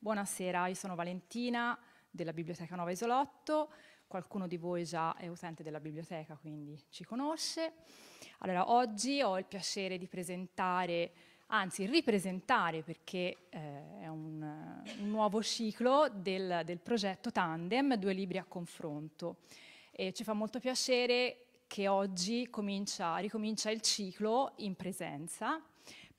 Buonasera, io sono Valentina della Biblioteca Nova Isolotto, qualcuno di voi già è utente della biblioteca quindi ci conosce. Allora, oggi ho il piacere di presentare, anzi ripresentare perché eh, è un, un, nuovo ciclo del, del progetto Tandem, due libri a confronto. E ci fa molto piacere che oggi comincia, ricomincia il ciclo in presenza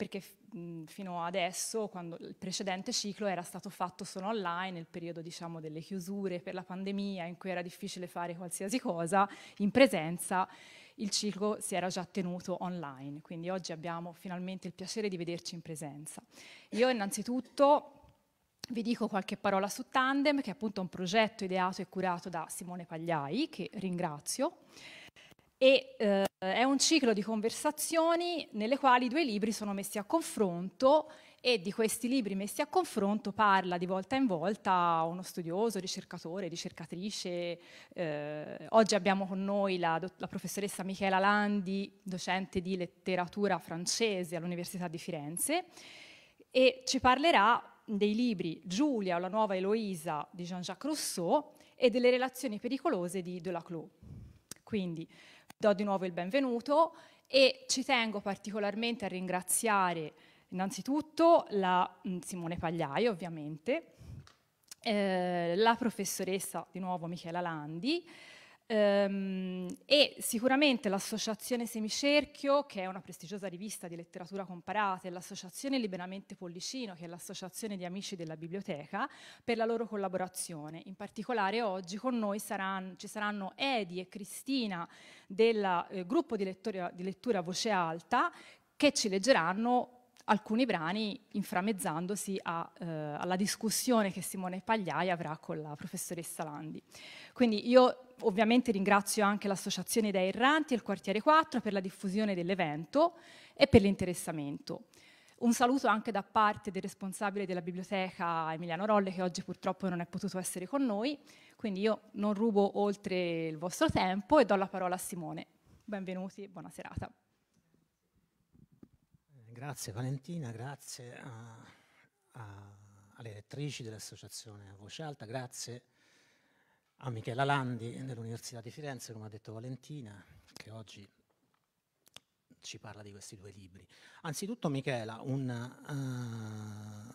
perché mhmm, fino adesso, quando il precedente ciclo era stato fatto solo online, nel periodo diciamo, delle chiusure per la pandemia, in cui era difficile fare qualsiasi cosa, in presenza il ciclo si era già tenuto online, quindi oggi abbiamo finalmente il piacere di vederci in presenza. Io innanzitutto vi dico qualche parola su Tandem, che è appunto un progetto ideato e curato da Simone Pagliai, che ringrazio, e eh, è un ciclo di conversazioni nelle quali due libri sono messi a confronto e di questi libri messi a confronto parla di volta in volta uno studioso, ricercatore, ricercatrice. Eh, oggi abbiamo con noi la, la, professoressa Michela Landi, docente di letteratura francese all'Università di Firenze, e ci parlerà dei libri Giulia o la nuova Eloisa di Jean-Jacques Rousseau e delle relazioni pericolose di Delaclos. Quindi do di nuovo il benvenuto e ci tengo particolarmente a ringraziare innanzitutto la mm, Simone Pagliai, ovviamente, eh, la professoressa di nuovo Michela Landi, Ehm, e sicuramente l'associazione Semicerchio, che è una prestigiosa rivista di letteratura comparata, e l'associazione Liberamente Pollicino, che è l'associazione di amici della biblioteca, per la loro collaborazione. In particolare oggi con noi saranno, ci saranno Edi e Cristina del eh, gruppo di lettura, di lettura Voce Alta, che ci leggeranno alcuni brani inframezzandosi a, eh, alla discussione che Simone Pagliai avrà con la professoressa Landi. Quindi io ovviamente ringrazio anche l'Associazione Idee Erranti e il Quartiere 4 per la diffusione dell'evento e per l'interessamento. Un saluto anche da parte del responsabile della biblioteca Emiliano Rolle che oggi purtroppo non è potuto essere con noi, quindi io non rubo oltre il vostro tempo e do la parola a Simone. Benvenuti e buona serata. Grazie Valentina, grazie a, a, alle lettrici dell'associazione Voce Alta, grazie a Michela Landi dell'Università di Firenze, come ha detto Valentina, che oggi ci parla di questi due libri. Anzitutto Michela, un,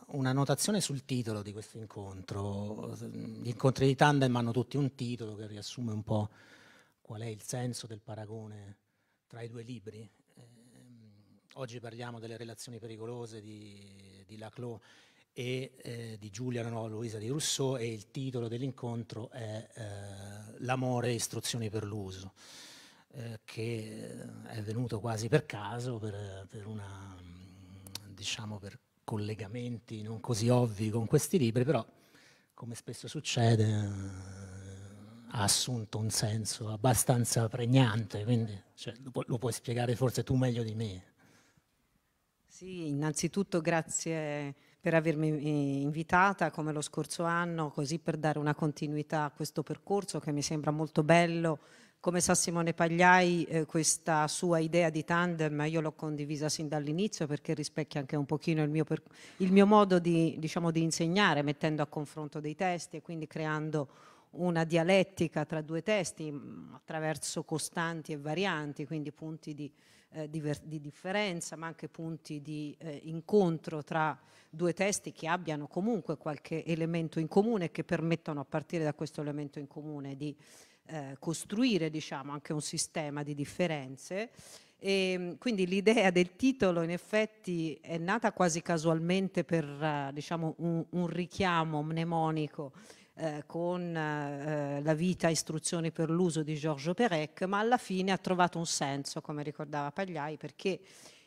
uh, una notazione sul titolo di questo incontro. Gli incontri di tandem hanno tutti un titolo che riassume un po' qual è il senso del paragone tra i due libri Oggi parliamo delle relazioni pericolose di, di Laclos e eh, di Giulia Nuova Luisa di Rousseau e il titolo dell'incontro è eh, L'amore e istruzioni per l'uso, eh, che eh, è venuto quasi per caso, per, per, una, diciamo, per collegamenti non così ovvi con questi libri, però come spesso succede eh, ha assunto un senso abbastanza pregnante, quindi cioè, lo, pu- lo puoi spiegare forse tu meglio di me. Sì, innanzitutto grazie per avermi eh, invitata come lo scorso anno, così per dare una continuità a questo percorso che mi sembra molto bello. Come sa Simone Pagliai, eh, questa sua idea di tandem io l'ho condivisa sin dall'inizio perché rispecchia anche un pochino il mio, il mio modo di, diciamo, di insegnare, mettendo a confronto dei testi e quindi creando una dialettica tra due testi mm, attraverso costanti e varianti, quindi punti di, eh, di, di, differenza, ma anche punti di eh, incontro tra due testi che abbiano comunque qualche elemento in comune e che permettono a partire da questo elemento in comune di eh, costruire diciamo, anche un sistema di differenze. E, ehm, quindi l'idea del titolo in effetti è nata quasi casualmente per eh, diciamo, un, un richiamo mnemonico eh, con eh, la vita istruzione per l'uso di Giorgio Perec, ma alla fine ha trovato un senso, come ricordava Pagliai, perché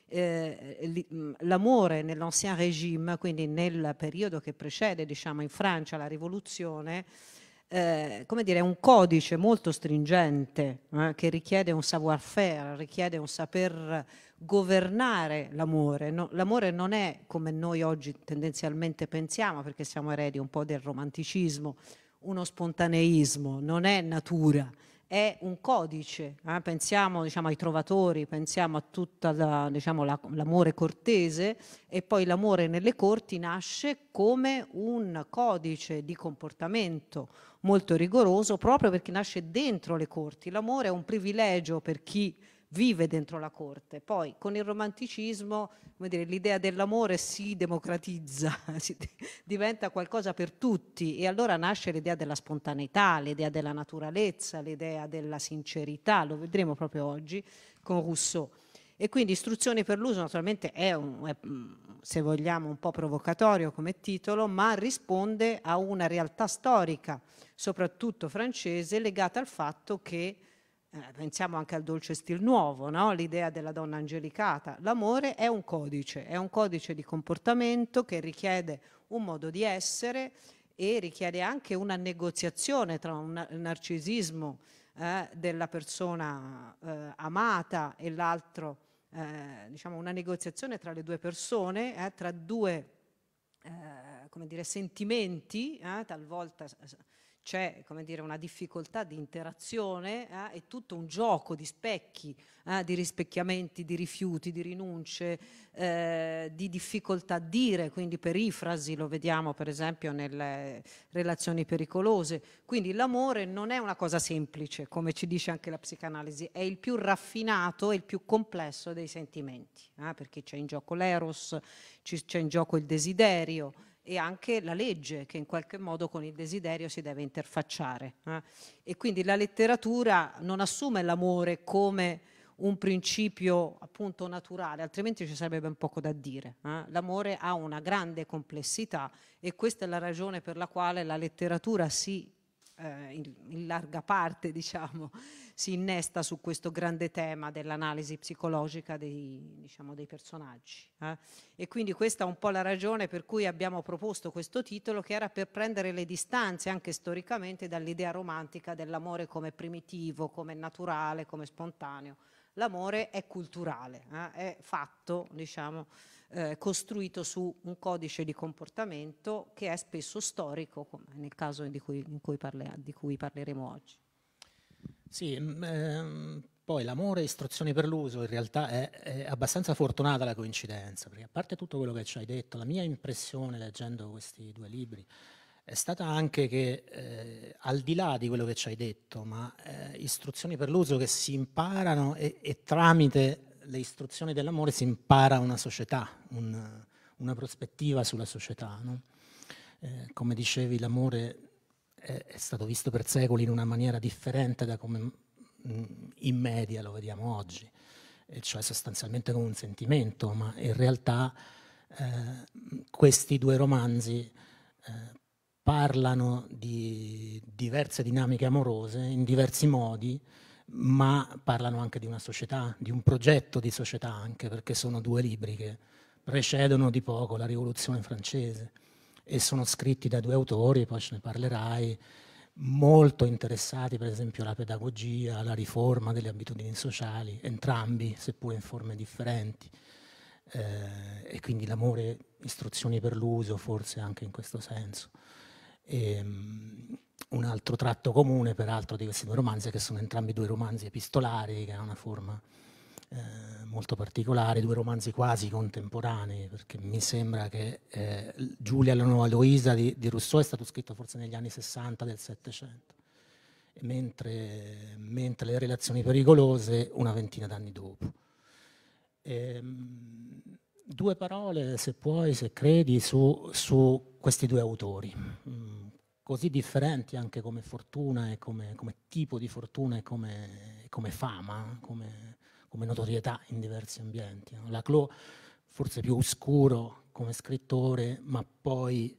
eh, mm, l'amore nell'Ancien Régime, quindi nel periodo che precede diciamo, in Francia la rivoluzione, eh, come dire, è un codice molto stringente eh, che richiede un savoir-faire, richiede un saper governare l'amore. No, l'amore non è come noi oggi tendenzialmente pensiamo, perché siamo eredi un po' del romanticismo, uno spontaneismo, non è natura, è un codice. Eh? Pensiamo diciamo, ai trovatori, pensiamo a tutto la, diciamo, la, l'amore cortese e poi l'amore nelle corti nasce come un codice di comportamento molto rigoroso proprio perché nasce dentro le corti. L'amore è un privilegio per chi vive dentro la corte. Poi con il romanticismo come dire, l'idea dell'amore si democratizza, si d- diventa qualcosa per tutti e allora nasce l'idea della spontaneità, l'idea della naturalezza, l'idea della sincerità, lo vedremo proprio oggi con Rousseau. E quindi istruzioni per l'uso naturalmente è, un, è, mm, se vogliamo, un po' provocatorio come titolo, ma risponde a una realtà storica, soprattutto francese, legata al fatto che eh, pensiamo anche al dolce stil nuovo, no? l'idea della donna angelicata. L'amore è un codice, è un codice di comportamento che richiede un modo di essere e richiede anche una negoziazione tra un narcisismo eh, della persona eh, amata e l'altro, eh, diciamo una negoziazione tra le due persone, eh, tra due eh, come dire, sentimenti, talvolta c'è una difficoltà di interazione eh, è tutto un gioco di specchi, eh, di rispecchiamenti, di rifiuti, di rinunce, eh, di difficoltà a dire, quindi perifrasi, lo vediamo per esempio nelle relazioni pericolose. Quindi l'amore non è una cosa semplice, come ci dice anche la psicanalisi, è il più raffinato e il più complesso dei sentimenti, eh, perché c'è in gioco l'eros, c'è in gioco il desiderio, e anche la legge che in qualche modo con il desiderio si deve interfacciare. Eh? E quindi la letteratura non assume l'amore come un principio appunto naturale, altrimenti ci sarebbe ben poco da dire. Eh? L'amore ha una grande complessità e questa è la ragione per la quale la letteratura si eh, in, in, larga parte diciamo, si innesta su questo grande tema dell'analisi psicologica dei, diciamo, dei personaggi. Eh? E quindi questa è un po' la ragione per cui abbiamo proposto questo titolo che era per prendere le distanze anche storicamente dall'idea romantica dell'amore come primitivo, come naturale, come spontaneo. L'amore è culturale, eh? è fatto, diciamo, eh, costruito su un codice di comportamento che è spesso storico, come nel caso di cui, cui parla, di cui parleremo oggi. Sì, mm, ehm, poi l'amore e istruzioni per l'uso in realtà è, è, abbastanza fortunata la coincidenza, perché a parte tutto quello che ci hai detto, la mia impressione leggendo questi due libri è stata anche che eh, al di là di quello che ci hai detto, ma eh, istruzioni per l'uso che si imparano e, e tramite le istruzioni dell'amore si impara una società, un, una prospettiva sulla società. No? Eh, come dicevi, l'amore è, è, stato visto per secoli in una maniera differente da come mm, in media lo vediamo oggi, e cioè sostanzialmente come un sentimento, ma in realtà eh, questi due romanzi eh, parlano di diverse dinamiche amorose in diversi modi ma parlano anche di una società, di un progetto di società anche, perché sono due libri che precedono di poco la rivoluzione francese e sono scritti da due autori, poi ce ne parlerai, molto interessati per esempio alla pedagogia, alla riforma delle abitudini sociali, entrambi, seppure in forme differenti. Eh, e quindi l'amore, istruzioni per l'uso, forse anche in questo senso. Ehm, un altro tratto comune, peraltro, di questi due romanzi è che sono entrambi due romanzi epistolari, che ha una forma eh, molto particolare, due romanzi quasi contemporanei, perché mi sembra che eh, Giulia la nuova Eloisa di, di, Rousseau è stato scritto forse negli anni 60 del Settecento, mentre, mentre, le relazioni pericolose una ventina d'anni dopo. Ehm, Due parole, se puoi, se credi, su, su questi due autori, mm, così differenti anche come fortuna e come, come tipo di fortuna e come, come fama, come, come, notorietà in diversi ambienti. No? Laclos forse più oscuro come scrittore, ma poi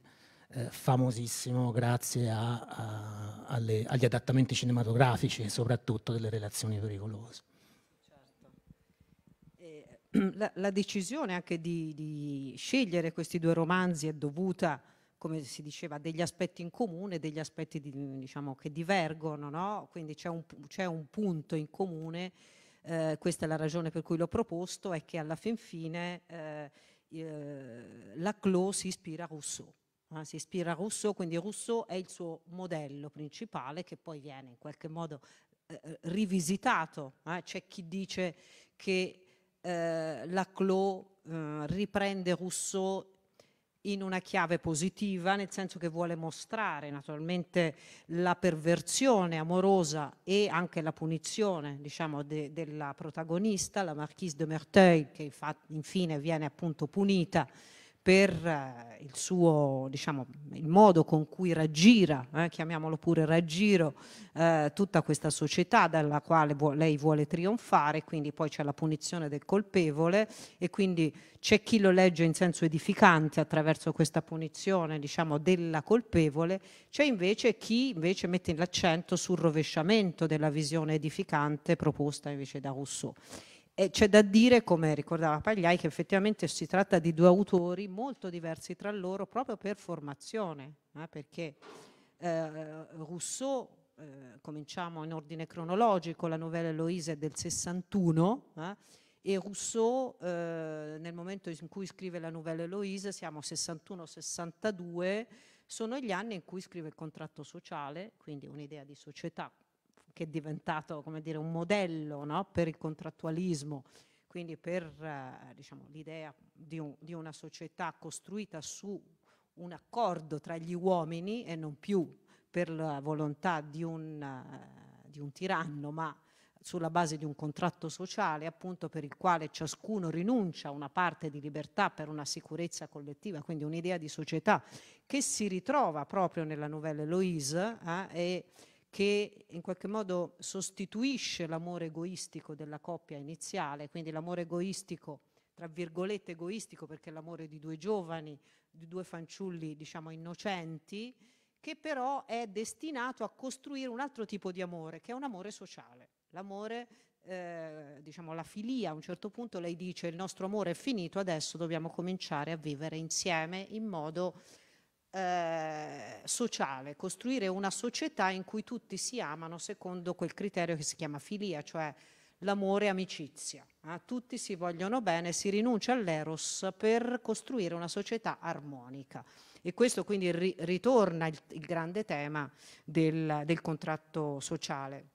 eh, famosissimo grazie a, a, alle, agli adattamenti cinematografici e soprattutto delle relazioni pericolose. Mm, la, la, decisione anche di, di, scegliere questi due romanzi è dovuta, come si diceva, a degli aspetti in comune, degli aspetti di, diciamo, che divergono, no? quindi c'è un, un, punto in comune, eh, questa è la ragione per cui l'ho proposto, è che alla fin fine eh, eh, Laclos si ispira a Rousseau. Eh, si ispira a Rousseau, quindi Rousseau è il suo modello principale che poi viene in qualche modo eh, eh, rivisitato. C'è chi dice che eh, Laclos eh, riprende Rousseau in una chiave positiva, nel senso che vuole mostrare naturalmente la perversione amorosa e anche la punizione diciamo, de, della protagonista, la Marquise de Merteuil, che infine viene appunto punita per eh, il suo, diciamo, il modo con cui raggira, eh, chiamiamolo pure raggiro, eh, tutta questa società dalla quale vuo, lei vuole trionfare, quindi poi c'è la punizione del colpevole e quindi c'è chi lo legge in senso edificante attraverso questa punizione, diciamo, della colpevole, c'è invece chi invece mette l'accento sul rovesciamento della visione edificante proposta invece da Rousseau. E c'è da dire, come ricordava Pagliai, che effettivamente si tratta di due autori molto diversi tra loro proprio per formazione, eh, perché eh, Rousseau, eh, cominciamo in ordine cronologico, la novella Eloise è del 61, eh, e Rousseau eh, nel momento in cui scrive la novella Eloise, siamo 61-62, sono gli anni in cui scrive il contratto sociale, quindi un'idea di società che è diventato come dire, un modello no? per il contrattualismo, quindi per eh, diciamo, l'idea di, un, di una società costruita su un accordo tra gli uomini e non più per la volontà di un, uh, di un, tiranno, ma sulla base di un contratto sociale, appunto per il quale ciascuno rinuncia a una parte di libertà per una sicurezza collettiva, quindi un'idea di società che si ritrova proprio nella novella Eloise eh, e che in qualche modo sostituisce l'amore egoistico della coppia iniziale, quindi l'amore egoistico, tra virgolette egoistico, perché è l'amore di due giovani, di due fanciulli, diciamo, innocenti, che però è destinato a costruire un altro tipo di amore, che è un amore sociale, l'amore eh, diciamo la filia, a un certo punto lei dice il nostro amore è finito, adesso dobbiamo cominciare a vivere insieme in modo eh, sociale, costruire una società in cui tutti si amano secondo quel criterio che si chiama filia, cioè l'amore e amicizia. Eh? Tutti si vogliono bene, si rinuncia all'eros per costruire una società armonica. E questo quindi ri ritorna il, il, grande tema del, del contratto sociale.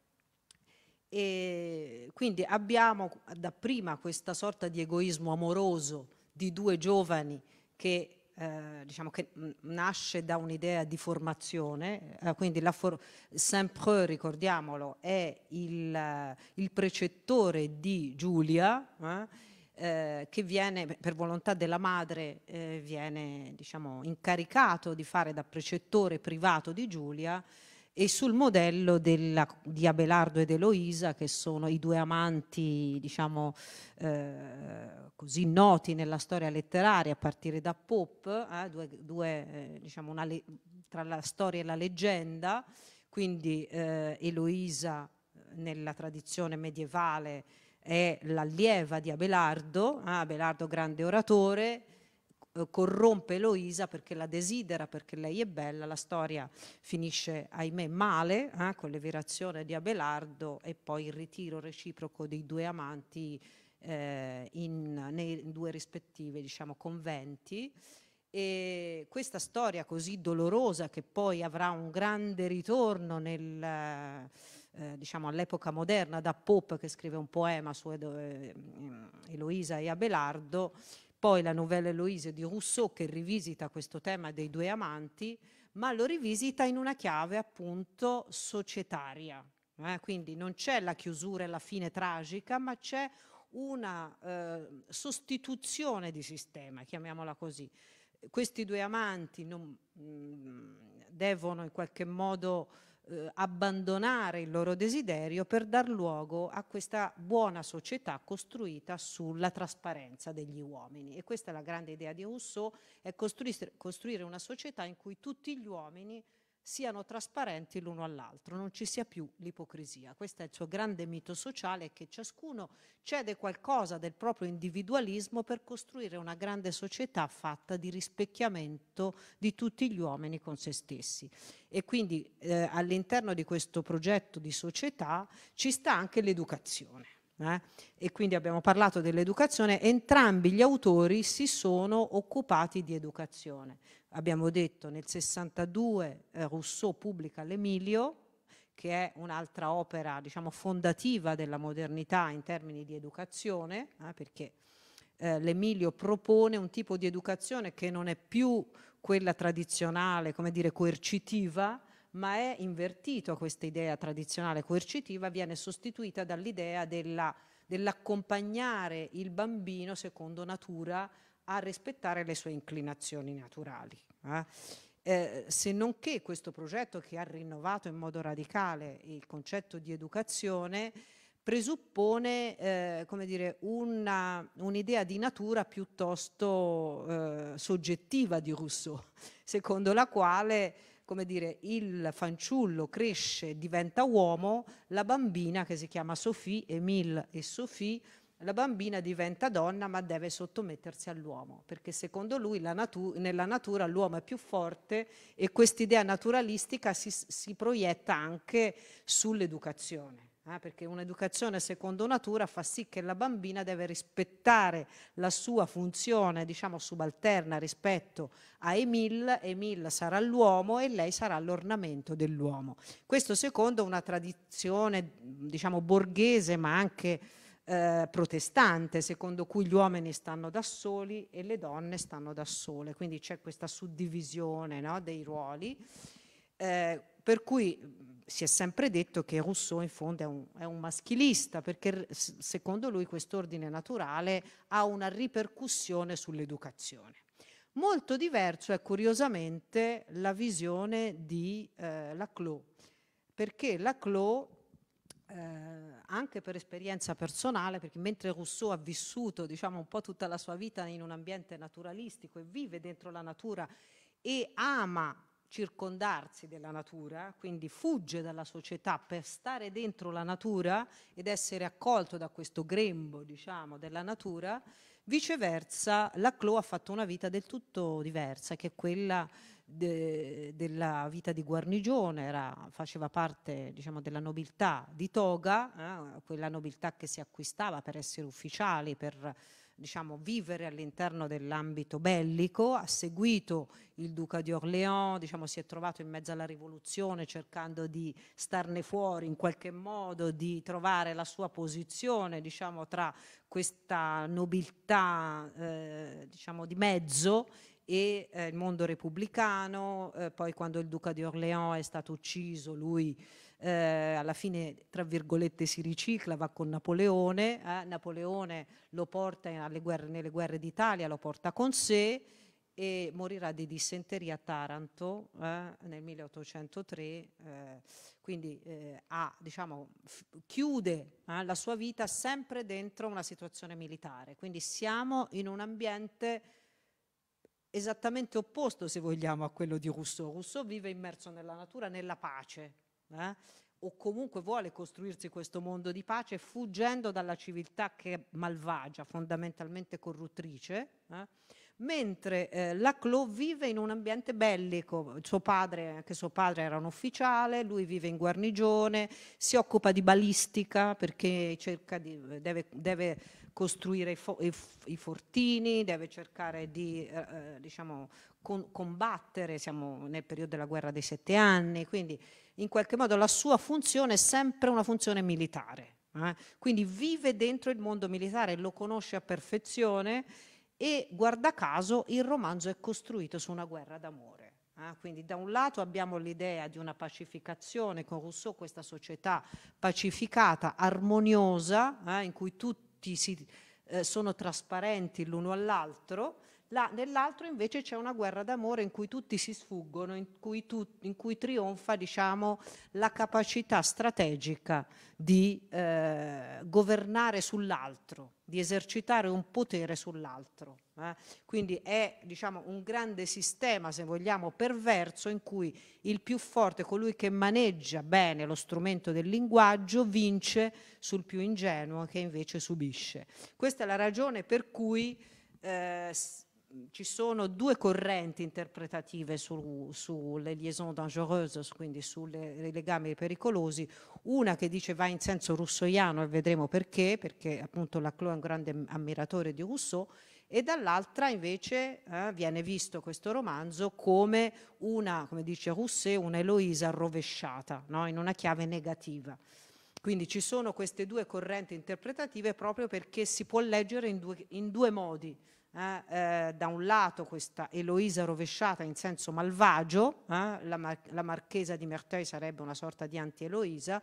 E quindi abbiamo dapprima questa sorta di egoismo amoroso di due giovani che eh, diciamo che nasce da un'idea di formazione, eh, quindi la for- Saint-Preux, ricordiamolo, è il, il, precettore di Giulia, eh, eh che viene, per volontà della madre, eh, viene diciamo, incaricato di fare da precettore privato di Giulia e sul modello della, di Abelardo ed Eloisa, che sono i due amanti, diciamo, eh, così noti nella storia letteraria, a partire da Pop, eh, due, due, eh, diciamo una, tra la storia e la leggenda, quindi eh, Eloisa eh, nella tradizione medievale è l'allieva di Abelardo, eh, Abelardo grande oratore, eh, corrompe Eloisa perché la desidera, perché lei è bella, la storia finisce ahimè male eh, con l'evirazione di Abelardo e poi il ritiro reciproco dei due amanti eh, in, nei due rispettivi diciamo, conventi e questa storia così dolorosa che poi avrà un grande ritorno nel, eh, eh diciamo all'epoca moderna da Pope che scrive un poema su Edo, eh, mm, Eloisa e Abelardo poi la novella Eloise di Rousseau che rivisita questo tema dei due amanti, ma lo rivisita in una chiave appunto societaria. Eh? Quindi non c'è la chiusura e la fine tragica, ma c'è una eh, sostituzione di sistema, chiamiamola così. Questi due amanti non, mh, mm, devono in qualche modo eh, abbandonare il loro desiderio per dar luogo a questa buona società costruita sulla trasparenza degli uomini. E questa è la grande idea di Rousseau, è costruire, costruire una società in cui tutti gli uomini siano trasparenti l'uno all'altro, non ci sia più l'ipocrisia. Questo è il suo grande mito sociale che ciascuno cede qualcosa del proprio individualismo per costruire una grande società fatta di rispecchiamento di tutti gli uomini con se stessi. E quindi eh, all'interno di questo progetto di società ci sta anche l'educazione eh? E quindi abbiamo parlato dell'educazione, entrambi gli autori si sono occupati di educazione. Abbiamo detto nel 62 eh, Rousseau pubblica l'Emilio, che è un'altra opera diciamo, fondativa della modernità in termini di educazione, eh, perché eh, l'Emilio propone un tipo di educazione che non è più quella tradizionale, come dire, coercitiva, ma è invertito questa idea tradizionale coercitiva, viene sostituita dall'idea dell'accompagnare il bambino secondo natura a rispettare le sue inclinazioni naturali. Eh? Eh, se non che questo progetto che ha rinnovato in modo radicale il concetto di educazione presuppone eh, dire, una, un'idea di natura piuttosto eh, soggettiva di Rousseau, secondo la quale come dire, il fanciullo cresce, diventa uomo, la bambina che si chiama Sophie, Emile e Sophie, la bambina diventa donna ma deve sottomettersi all'uomo, perché secondo lui natu nella natura l'uomo è più forte e quest'idea naturalistica si, si proietta anche sull'educazione. Ah, perché un'educazione secondo natura fa sì che la bambina deve rispettare la sua funzione, diciamo, subalterna rispetto a Emil, Emil sarà l'uomo e lei sarà l'ornamento dell'uomo. Questo secondo una tradizione, diciamo, borghese ma anche eh, protestante, secondo cui gli uomini stanno da soli e le donne stanno da sole, quindi c'è questa suddivisione no, dei ruoli. Eh, per cui si è sempre detto che Rousseau in fondo è un, è un maschilista, perché secondo lui quest'ordine naturale ha una ripercussione sull'educazione. Molto diverso è curiosamente la visione di eh, Laclos, perché Laclau, eh, anche per esperienza personale, perché mentre Rousseau ha vissuto diciamo, un po' tutta la sua vita in un ambiente naturalistico e vive dentro la natura e ama circondarsi della natura, quindi fugge dalla società per stare dentro la natura ed essere accolto da questo grembo, diciamo, della natura, viceversa Laclos ha fatto una vita del tutto diversa, che è quella de, della vita di guarnigione, era, faceva parte, diciamo, della nobiltà di toga, eh, quella nobiltà che si acquistava per essere ufficiali, per diciamo, vivere all'interno dell'ambito bellico, ha seguito il duca di Orléans, diciamo, si è trovato in mezzo alla rivoluzione cercando di starne fuori in qualche modo, di trovare la sua posizione diciamo, tra questa nobiltà eh, diciamo, di mezzo e eh, il mondo repubblicano, eh, poi quando il duca di Orléans è stato ucciso lui eh, alla fine tra virgolette si ricicla, va con Napoleone, eh, Napoleone lo porta guerre, nelle guerre d'Italia, lo porta con sé e morirà di dissenteria a Taranto eh, nel 1803, eh, quindi eh, ha, diciamo, chiude eh, la sua vita sempre dentro una situazione militare, quindi siamo in un ambiente esattamente opposto, se vogliamo, a quello di Rousseau. Rousseau vive immerso nella natura, nella pace, eh? o comunque vuole costruirsi questo mondo di pace fuggendo dalla civiltà che è malvagia, fondamentalmente corruttrice, eh? mentre eh, la Clo vive in un ambiente bellico, suo padre, anche suo padre era un ufficiale, lui vive in guarnigione, si occupa di balistica perché di, deve, deve, costruire i, fo i, i, fortini, deve cercare di eh, eh, diciamo, con combattere, siamo nel periodo della guerra dei sette anni, quindi in qualche modo la sua funzione è sempre una funzione militare, eh? quindi vive dentro il mondo militare, lo conosce a perfezione e guarda caso il romanzo è costruito su una guerra d'amore. Eh? quindi da un lato abbiamo l'idea di una pacificazione con Rousseau, questa società pacificata, armoniosa, eh? in cui tutti si, eh, sono trasparenti l'uno all'altro, Là, nell'altro invece c'è una guerra d'amore in cui tutti si sfuggono, in cui, tu, in cui trionfa diciamo, la capacità strategica di eh, governare sull'altro, di esercitare un potere sull'altro. Eh? Quindi è diciamo, un grande sistema, se vogliamo, perverso in cui il più forte, colui che maneggia bene lo strumento del linguaggio, vince sul più ingenuo che invece subisce. Questa è la ragione per cui eh, ci sono due correnti interpretative su, sulle liaison dangereuses, quindi sui legami pericolosi, una che dice va in senso russoiano e vedremo perché, perché appunto Laclau è un grande ammiratore di Rousseau, e dall'altra invece eh, viene visto questo romanzo come una, come dice Rousseau, una Eloisa rovesciata, no? in una chiave negativa. Quindi ci sono queste due correnti interpretative proprio perché si può leggere in due, in due modi eh, eh, da un lato questa Eloisa rovesciata in senso malvagio, eh, la, mar la, marchesa di Merteuil sarebbe una sorta di anti-Eloisa,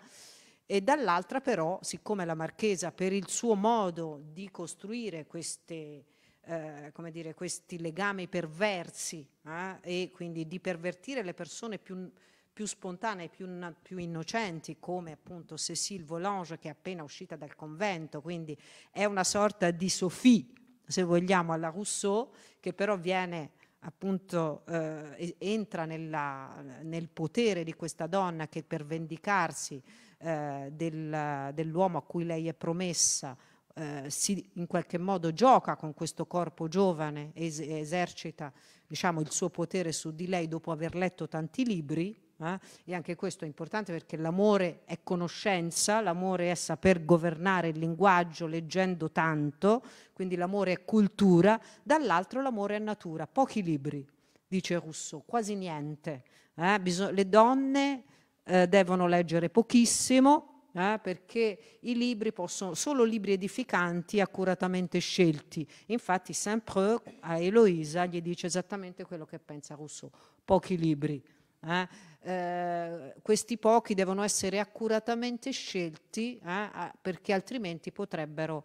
e dall'altra però, siccome la marchesa per il suo modo di costruire queste, eh, dire, questi legami perversi eh, e quindi di pervertire le persone più, più spontanee, più, più, innocenti, come appunto Cécile Volange che è appena uscita dal convento, quindi è una sorta di Sophie se vogliamo, alla Rousseau, che però viene appunto eh, entra nella, nel potere di questa donna che per vendicarsi eh, del, dell'uomo a cui lei è promessa eh, si, in qualche modo gioca con questo corpo giovane e es esercita diciamo, il suo potere su di lei dopo aver letto tanti libri eh? e anche questo è importante perché l'amore è conoscenza, l'amore è saper governare il linguaggio leggendo tanto, quindi l'amore è cultura, dall'altro l'amore è natura, pochi libri, dice Rousseau, quasi niente. Eh? le donne eh, devono leggere pochissimo, eh, perché i libri possono, solo libri edificanti accuratamente scelti. Infatti Saint-Preux a Eloisa gli dice esattamente quello che pensa Rousseau, pochi libri. Eh? Eh, questi pochi devono essere accuratamente scelti eh, ah, perché altrimenti potrebbero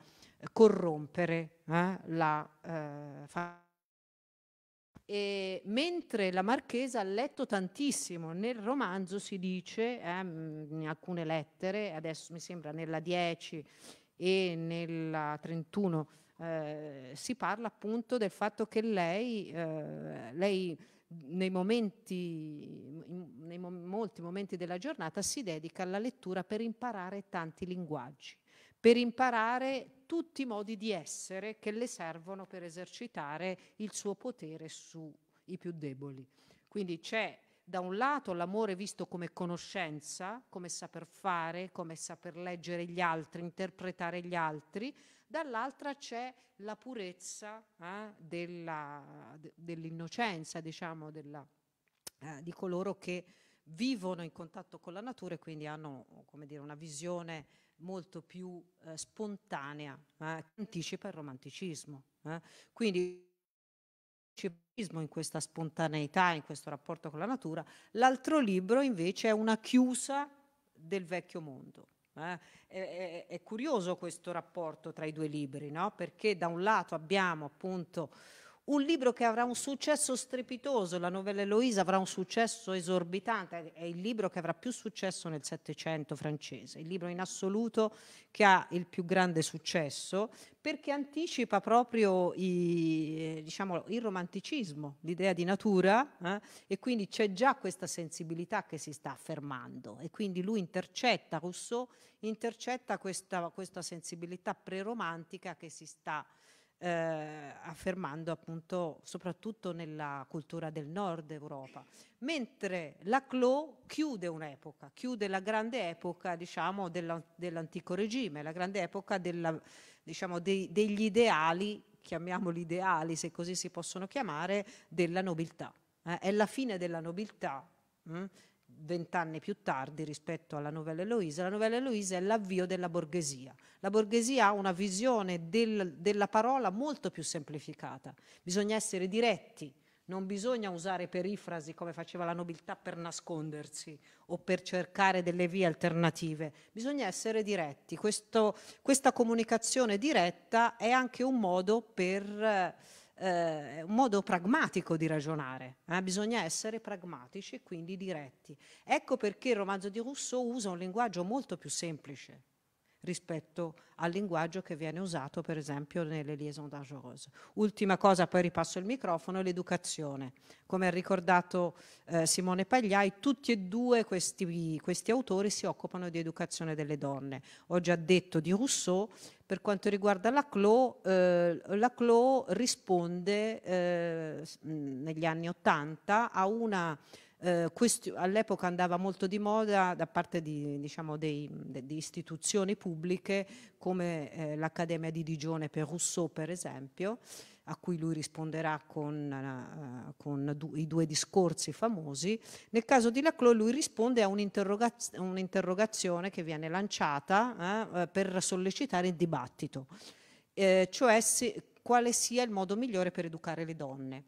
corrompere eh? la eh, famiglia. E mentre la Marchesa ha letto tantissimo, nel romanzo si dice, eh, in alcune lettere, adesso mi sembra nella 10 e nella 31, eh, si parla appunto del fatto che lei, eh, lei nei, momenti, nei mo- molti momenti della giornata si dedica alla lettura per imparare tanti linguaggi, per imparare tutti i modi di essere che le servono per esercitare il suo potere sui più deboli. Quindi c'è da un lato l'amore visto come conoscenza, come saper fare, come saper leggere gli altri, interpretare gli altri, dall'altra c'è la purezza eh, dell'innocenza, de, dell diciamo, della, eh, di coloro che vivono in contatto con la natura e quindi hanno dire, una visione molto più eh, spontanea, eh, che anticipa il romanticismo. Eh. Quindi in questa spontaneità, in questo rapporto con la natura, l'altro libro invece è una chiusa del vecchio mondo. Eh, è, è, curioso questo rapporto tra i due libri, no? perché da un lato abbiamo appunto un libro che avrà un successo strepitoso, la novella Eloisa avrà un successo esorbitante, è il libro che avrà più successo nel Settecento francese, il libro in assoluto che ha il più grande successo, perché anticipa proprio i, eh, diciamo, il romanticismo, l'idea di natura, eh? e quindi c'è già questa sensibilità che si sta affermando, e quindi lui intercetta, Rousseau intercetta questa, questa sensibilità preromantica che si sta affermando eh, affermando appunto soprattutto nella cultura del nord Europa. Mentre la Clo chiude un'epoca, chiude la grande epoca diciamo, dell'antico regime, la grande epoca della, diciamo, dei, degli ideali, chiamiamoli ideali se così si possono chiamare, della nobiltà. Eh? È la fine della nobiltà. Mh? Mm, vent'anni più tardi rispetto alla novella Eloise. la novella Eloise è l'avvio della borghesia. La borghesia ha una visione del, della parola molto più semplificata, bisogna essere diretti, non bisogna usare perifrasi come faceva la nobiltà per nascondersi o per cercare delle vie alternative, bisogna essere diretti. Questo, questa comunicazione diretta è anche un modo per... Eh, eh, un modo pragmatico di ragionare, eh? bisogna essere pragmatici e quindi diretti. Ecco perché il romanzo di Rousseau usa un linguaggio molto più semplice, rispetto al linguaggio che viene usato per esempio nelle liaison dangerose. Ultima cosa, poi ripasso il microfono, l'educazione. Come ha ricordato eh, Simone Pagliai, tutti e due questi, questi autori si occupano di educazione delle donne. Ho già detto di Rousseau, per quanto riguarda la CLO, eh, la CLO risponde eh, negli anni Ottanta a una eh, all'epoca andava molto di moda da parte di, diciamo, dei, de, di istituzioni pubbliche come eh, l'Accademia di Digione per Rousseau per esempio, a cui lui risponderà con, uh, con du i due discorsi famosi. Nel caso di Laclos lui risponde a un'interrogazione che viene lanciata eh, eh per sollecitare il dibattito, eh, cioè se, quale sia il modo migliore per educare le donne.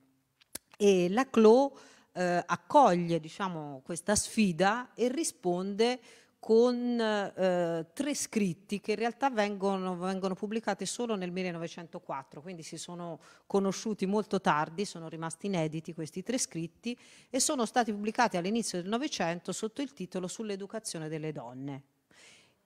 E Laclos eh, accoglie diciamo, questa sfida e risponde con eh, tre scritti che in realtà vengono, vengono, pubblicati solo nel 1904, quindi si sono conosciuti molto tardi, sono rimasti inediti questi tre scritti e sono stati pubblicati all'inizio del Novecento sotto il titolo Sull'educazione delle donne.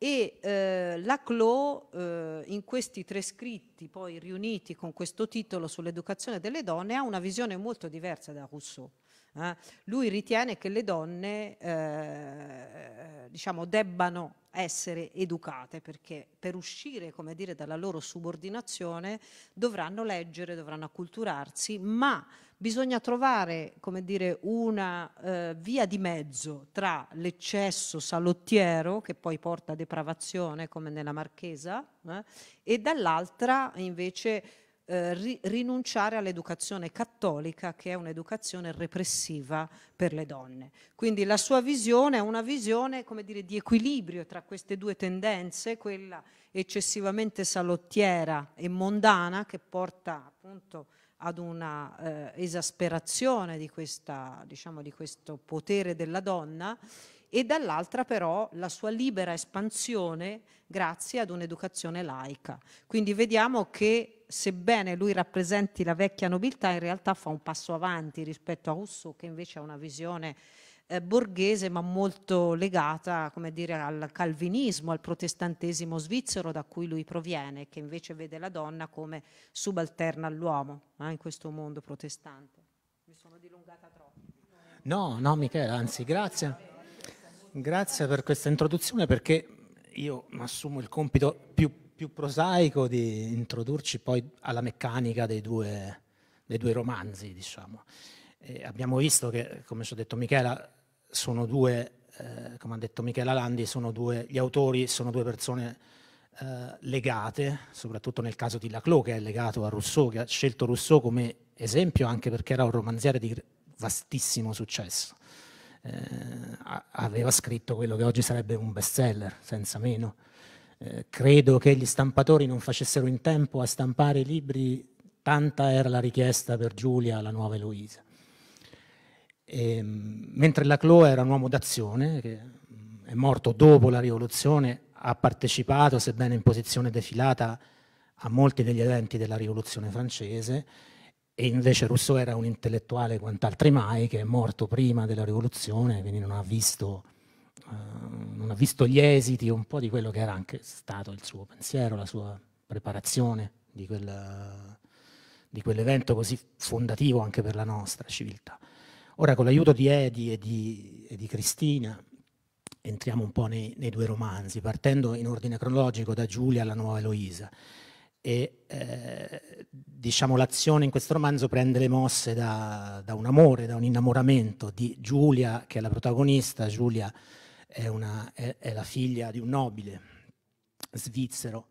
E eh, la CLO eh, in questi tre scritti, poi riuniti con questo titolo sull'educazione delle donne, ha una visione molto diversa da Rousseau eh? Lui ritiene che le donne eh, diciamo, debbano essere educate perché per uscire come dire, dalla loro subordinazione dovranno leggere, dovranno acculturarsi, ma bisogna trovare come dire, una eh, via di mezzo tra l'eccesso salottiero che poi porta a depravazione come nella Marchesa eh, e dall'altra invece eh, ri rinunciare all'educazione cattolica che è un'educazione repressiva per le donne. Quindi la sua visione è una visione come dire, di equilibrio tra queste due tendenze, quella eccessivamente salottiera e mondana che porta appunto ad una eh, esasperazione di, questa, diciamo, di questo potere della donna e dall'altra però la sua libera espansione grazie ad un'educazione laica. Quindi vediamo che sebbene lui rappresenti la vecchia nobiltà, in realtà fa un passo avanti rispetto a Rousseau, che invece ha una visione eh, borghese ma molto legata come dire, al calvinismo, al protestantesimo svizzero da cui lui proviene, che invece vede la donna come subalterna all'uomo eh, in questo mondo protestante. Mi sono dilungata troppo. No, no Michela, anzi grazie. Grazie per questa introduzione perché io assumo il compito più più prosaico di introdurci poi alla meccanica dei due, dei due romanzi, diciamo. E abbiamo visto che, come ci ha detto Michela, sono due, eh, come ha detto Michela Landi, due, gli autori sono due persone eh, legate, soprattutto nel caso di Laclau, che è legato a Rousseau, che ha scelto Rousseau come esempio anche perché era un romanziere di vastissimo successo. Eh, aveva scritto quello che oggi sarebbe un bestseller, senza meno. Eh, credo che gli stampatori non facessero in tempo a stampare i libri, tanta era la richiesta per Giulia, la nuova Eloisa. E, ehm, mentre la Cloa era un uomo d'azione, che mm, è morto dopo la rivoluzione, ha partecipato, sebbene in posizione defilata, a molti degli eventi della rivoluzione francese, e invece Rousseau era un intellettuale quant'altri mai, che è morto prima della rivoluzione, quindi non ha visto Ehm, non ha visto gli esiti un po' di quello che era anche stato il suo pensiero, la sua preparazione di, quel, di quell'evento così fondativo anche per la nostra civiltà. Ora con l'aiuto di Edi e di, e di, Cristina entriamo un po' nei, nei, due romanzi, partendo in ordine cronologico da Giulia alla nuova Eloisa. E, eh, diciamo, l'azione in questo romanzo prende le mosse da, da, un amore, da un innamoramento di Giulia, che è la protagonista, Giulia è, una, è, è la figlia di un nobile svizzero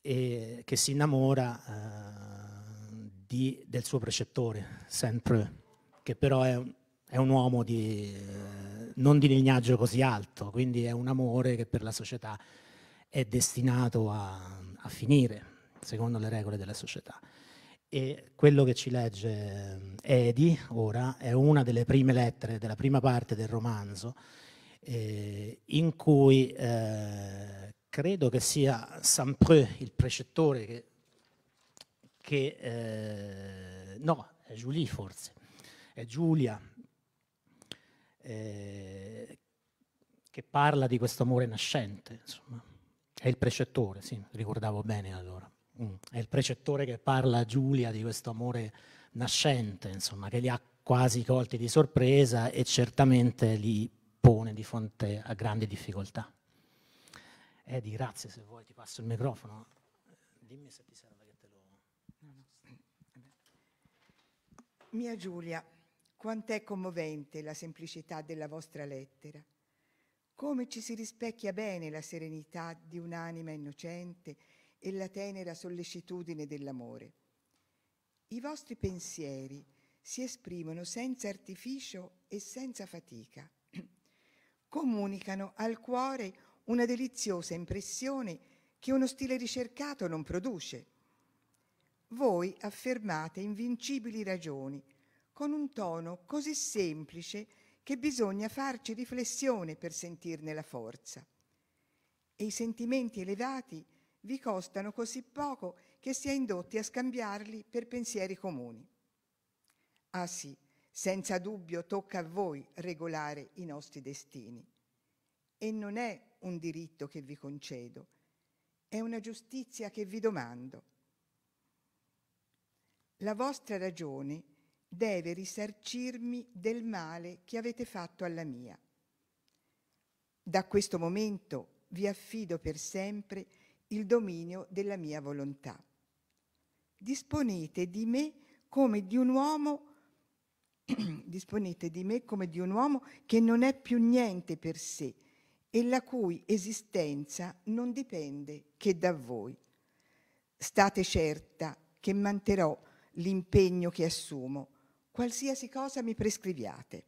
e, che si innamora eh, di, del suo precettore, Saint-Preux, che però è, è un uomo di, eh, non di lignaggio così alto, quindi è un amore che per la società è destinato a, a finire, secondo le regole della società. E quello che ci legge eh, Edi ora è una delle prime lettere della prima parte del romanzo eh, in cui eh, credo che sia Saint-Preux il precettore che, che eh, no, è Julie forse, è Giulia, eh, che parla di questo amore nascente, insomma. È il precettore, sì, ricordavo bene allora. Mm. È il precettore che parla a Giulia di questo amore nascente, insomma, che li ha quasi colti di sorpresa e certamente li pone di fronte a grandi difficoltà. Edi, grazie se vuoi, ti passo il microfono. Dimmi se ti serve che te lo... Mia Giulia, quant'è commovente la semplicità della vostra lettera. Come ci si rispecchia bene la serenità di un'anima innocente e la tenera sollecitudine dell'amore. I vostri pensieri si esprimono senza artificio e senza fatica comunicano al cuore una deliziosa impressione che uno stile ricercato non produce. Voi affermate invincibili ragioni con un tono così semplice che bisogna farci riflessione per sentirne la forza. E i sentimenti elevati vi costano così poco che si è indotti a scambiarli per pensieri comuni. Ah sì, senza dubbio tocca a voi regolare i nostri destini. E non è un diritto che vi concedo, è una giustizia che vi domando. La vostra ragione deve risarcirmi del male che avete fatto alla mia. Da questo momento vi affido per sempre il dominio della mia volontà. Disponete di me come di un uomo che disponete di me come di un uomo che non è più niente per sé e la cui esistenza non dipende che da voi. State certa che manterrò l'impegno che assumo, qualsiasi cosa mi prescriviate.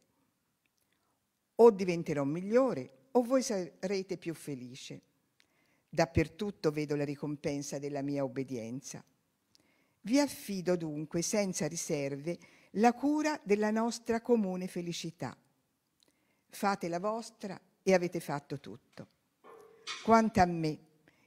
O diventerò migliore o voi sarete più felice. Dappertutto vedo la ricompensa della mia obbedienza. Vi affido dunque senza riserve la cura della nostra comune felicità. Fate la vostra e avete fatto tutto. Quanto a me,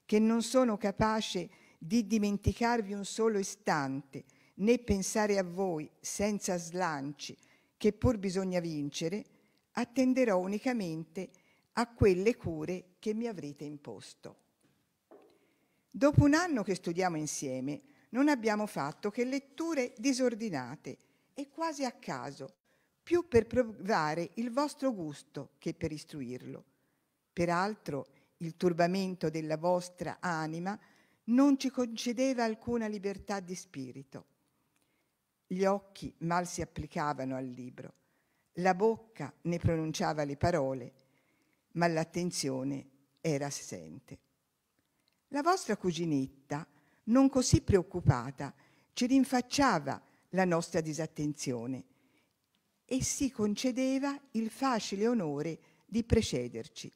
che non sono capace di dimenticarvi un solo istante, né pensare a voi senza slanci, che pur bisogna vincere, attenderò unicamente a quelle cure che mi avrete imposto. Dopo un anno che studiamo insieme, non abbiamo fatto che letture disordinate e quasi a caso, più per provare il vostro gusto che per istruirlo. Peraltro il turbamento della vostra anima non ci concedeva alcuna libertà di spirito. Gli occhi mal si applicavano al libro, la bocca ne pronunciava le parole, ma l'attenzione era assente. La vostra cuginetta, non così preoccupata, ci rinfacciava la nostra disattenzione e si concedeva il facile onore di precederci.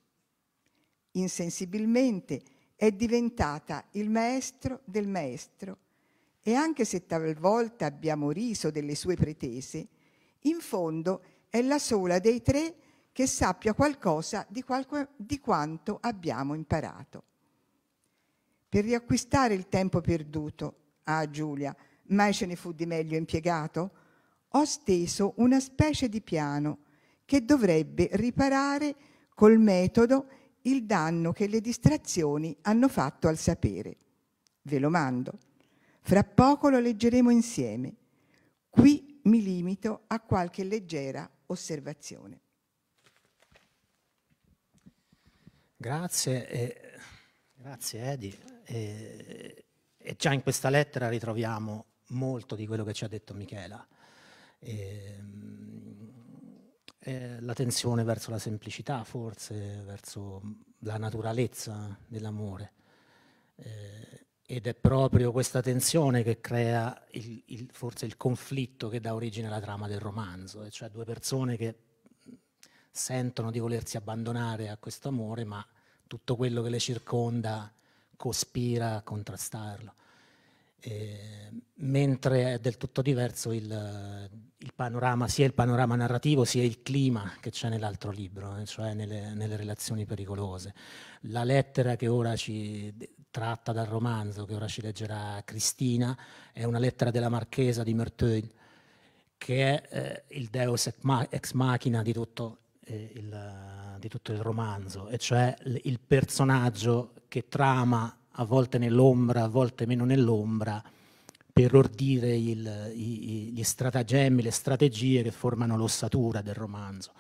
Insensibilmente è diventata il maestro del maestro e anche se talvolta abbiamo riso delle sue pretese, in fondo è la sola dei tre che sappia qualcosa di, qualco, di quanto abbiamo imparato. Per riacquistare il tempo perduto, ah Giulia, mai ce ne fu di meglio impiegato, ho steso una specie di piano che dovrebbe riparare col metodo il danno che le distrazioni hanno fatto al sapere. Ve lo mando. Fra poco lo leggeremo insieme. Qui mi limito a qualche leggera osservazione. Grazie, eh, grazie Edi. Eh, e già in questa lettera ritroviamo molto di quello che ci ha detto Michela. E, ehm, e eh, la tensione verso la semplicità, forse, verso la naturalezza dell'amore. Eh, ed è proprio questa tensione che crea il, il, forse il conflitto che dà origine alla trama del romanzo, cioè due persone che sentono di volersi abbandonare a questo amore, ma tutto quello che le circonda cospira a contrastarlo. Eh, mentre è del tutto diverso il, il, panorama, sia il panorama narrativo sia il clima che c'è nell'altro libro, eh, cioè nelle, nelle, relazioni pericolose. La lettera che ora ci tratta dal romanzo, che ora ci leggerà Cristina, è una lettera della marchesa di Merteuil, che è eh, il deus ex machina di tutto eh, il, di tutto il romanzo, e cioè il personaggio che trama a volte nell'ombra, a volte meno nell'ombra, per ordire il, i, gli stratagemmi, le strategie che formano l'ossatura del romanzo.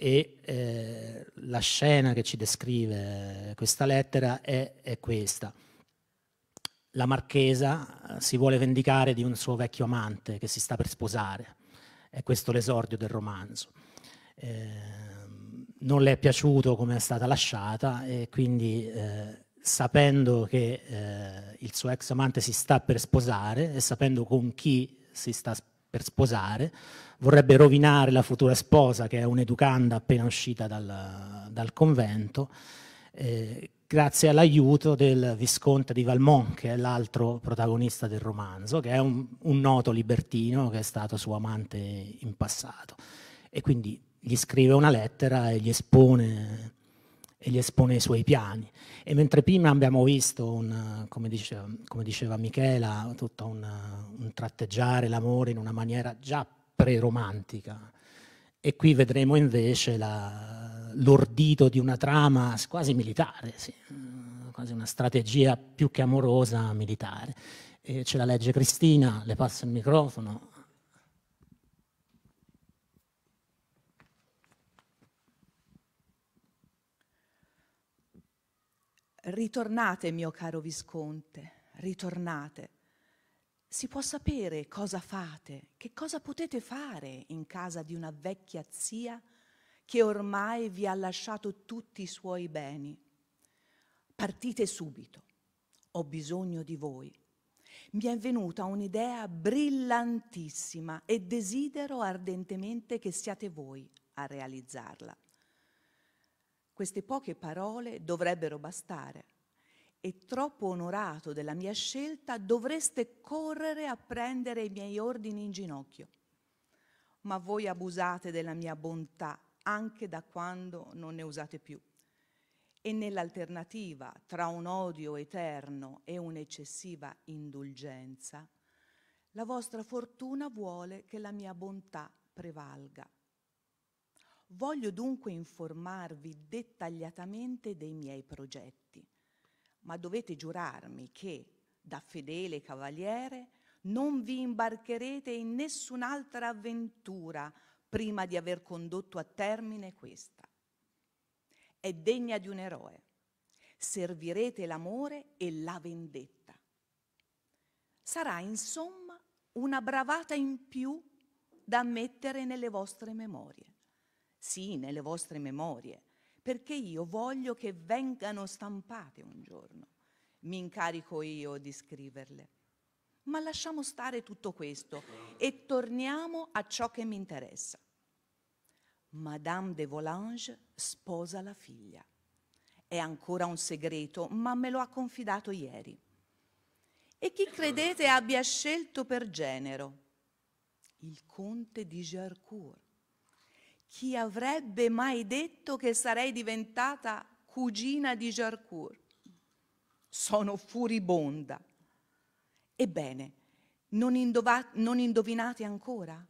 E eh, la scena che ci descrive questa lettera è, è questa. La marchesa eh, si vuole vendicare di un suo vecchio amante che si sta per sposare. È questo l'esordio del romanzo. Eh, non le è piaciuto come è stata lasciata e quindi eh, sapendo che eh, il suo ex amante si sta per sposare e sapendo con chi si sta per sposare, vorrebbe rovinare la futura sposa che è un'educanda appena uscita dal, dal convento, eh, grazie all'aiuto del visconte di Valmont, che è l'altro protagonista del romanzo, che è un, un noto libertino che è stato suo amante in passato. E quindi gli scrive una lettera e gli espone e gli espone i suoi piani. E mentre prima abbiamo visto, un, come, diceva, come, diceva, Michela, tutto un, un tratteggiare l'amore in una maniera già preromantica, e qui vedremo invece la, l'ordito di una trama quasi militare, sì, quasi una strategia più che amorosa militare. E ce la legge Cristina, le passo il microfono. ritornate mio caro Visconte, ritornate. Si può sapere cosa fate, che cosa potete fare in casa di una vecchia zia che ormai vi ha lasciato tutti i suoi beni. Partite subito, ho bisogno di voi. Mi è venuta un'idea brillantissima e desidero ardentemente che siate voi a realizzarla. Queste poche parole dovrebbero bastare. E troppo onorato della mia scelta, dovreste correre a prendere i miei ordini in ginocchio. Ma voi abusate della mia bontà anche da quando non ne usate più. E nell'alternativa tra un odio eterno e un'eccessiva indulgenza, la vostra fortuna vuole che la mia bontà prevalga. Voglio dunque informarvi dettagliatamente dei miei progetti, ma dovete giurarmi che, da fedele cavaliere, non vi imbarcherete in nessun'altra avventura prima di aver condotto a termine questa. È degna di un eroe. Servirete l'amore e la vendetta. Sarà insomma una bravata in più da mettere nelle vostre memorie sì, nelle vostre memorie, perché io voglio che vengano stampate un giorno. Mi incarico io di scriverle. Ma lasciamo stare tutto questo e torniamo a ciò che mi interessa. Madame de Volanges sposa la figlia. È ancora un segreto, ma me lo ha confidato ieri. E chi credete abbia scelto per genero? Il conte di Gercourt. Chi avrebbe mai detto che sarei diventata cugina di Jarcourt? Sono furibonda. Ebbene, non, indova- non indovinate ancora?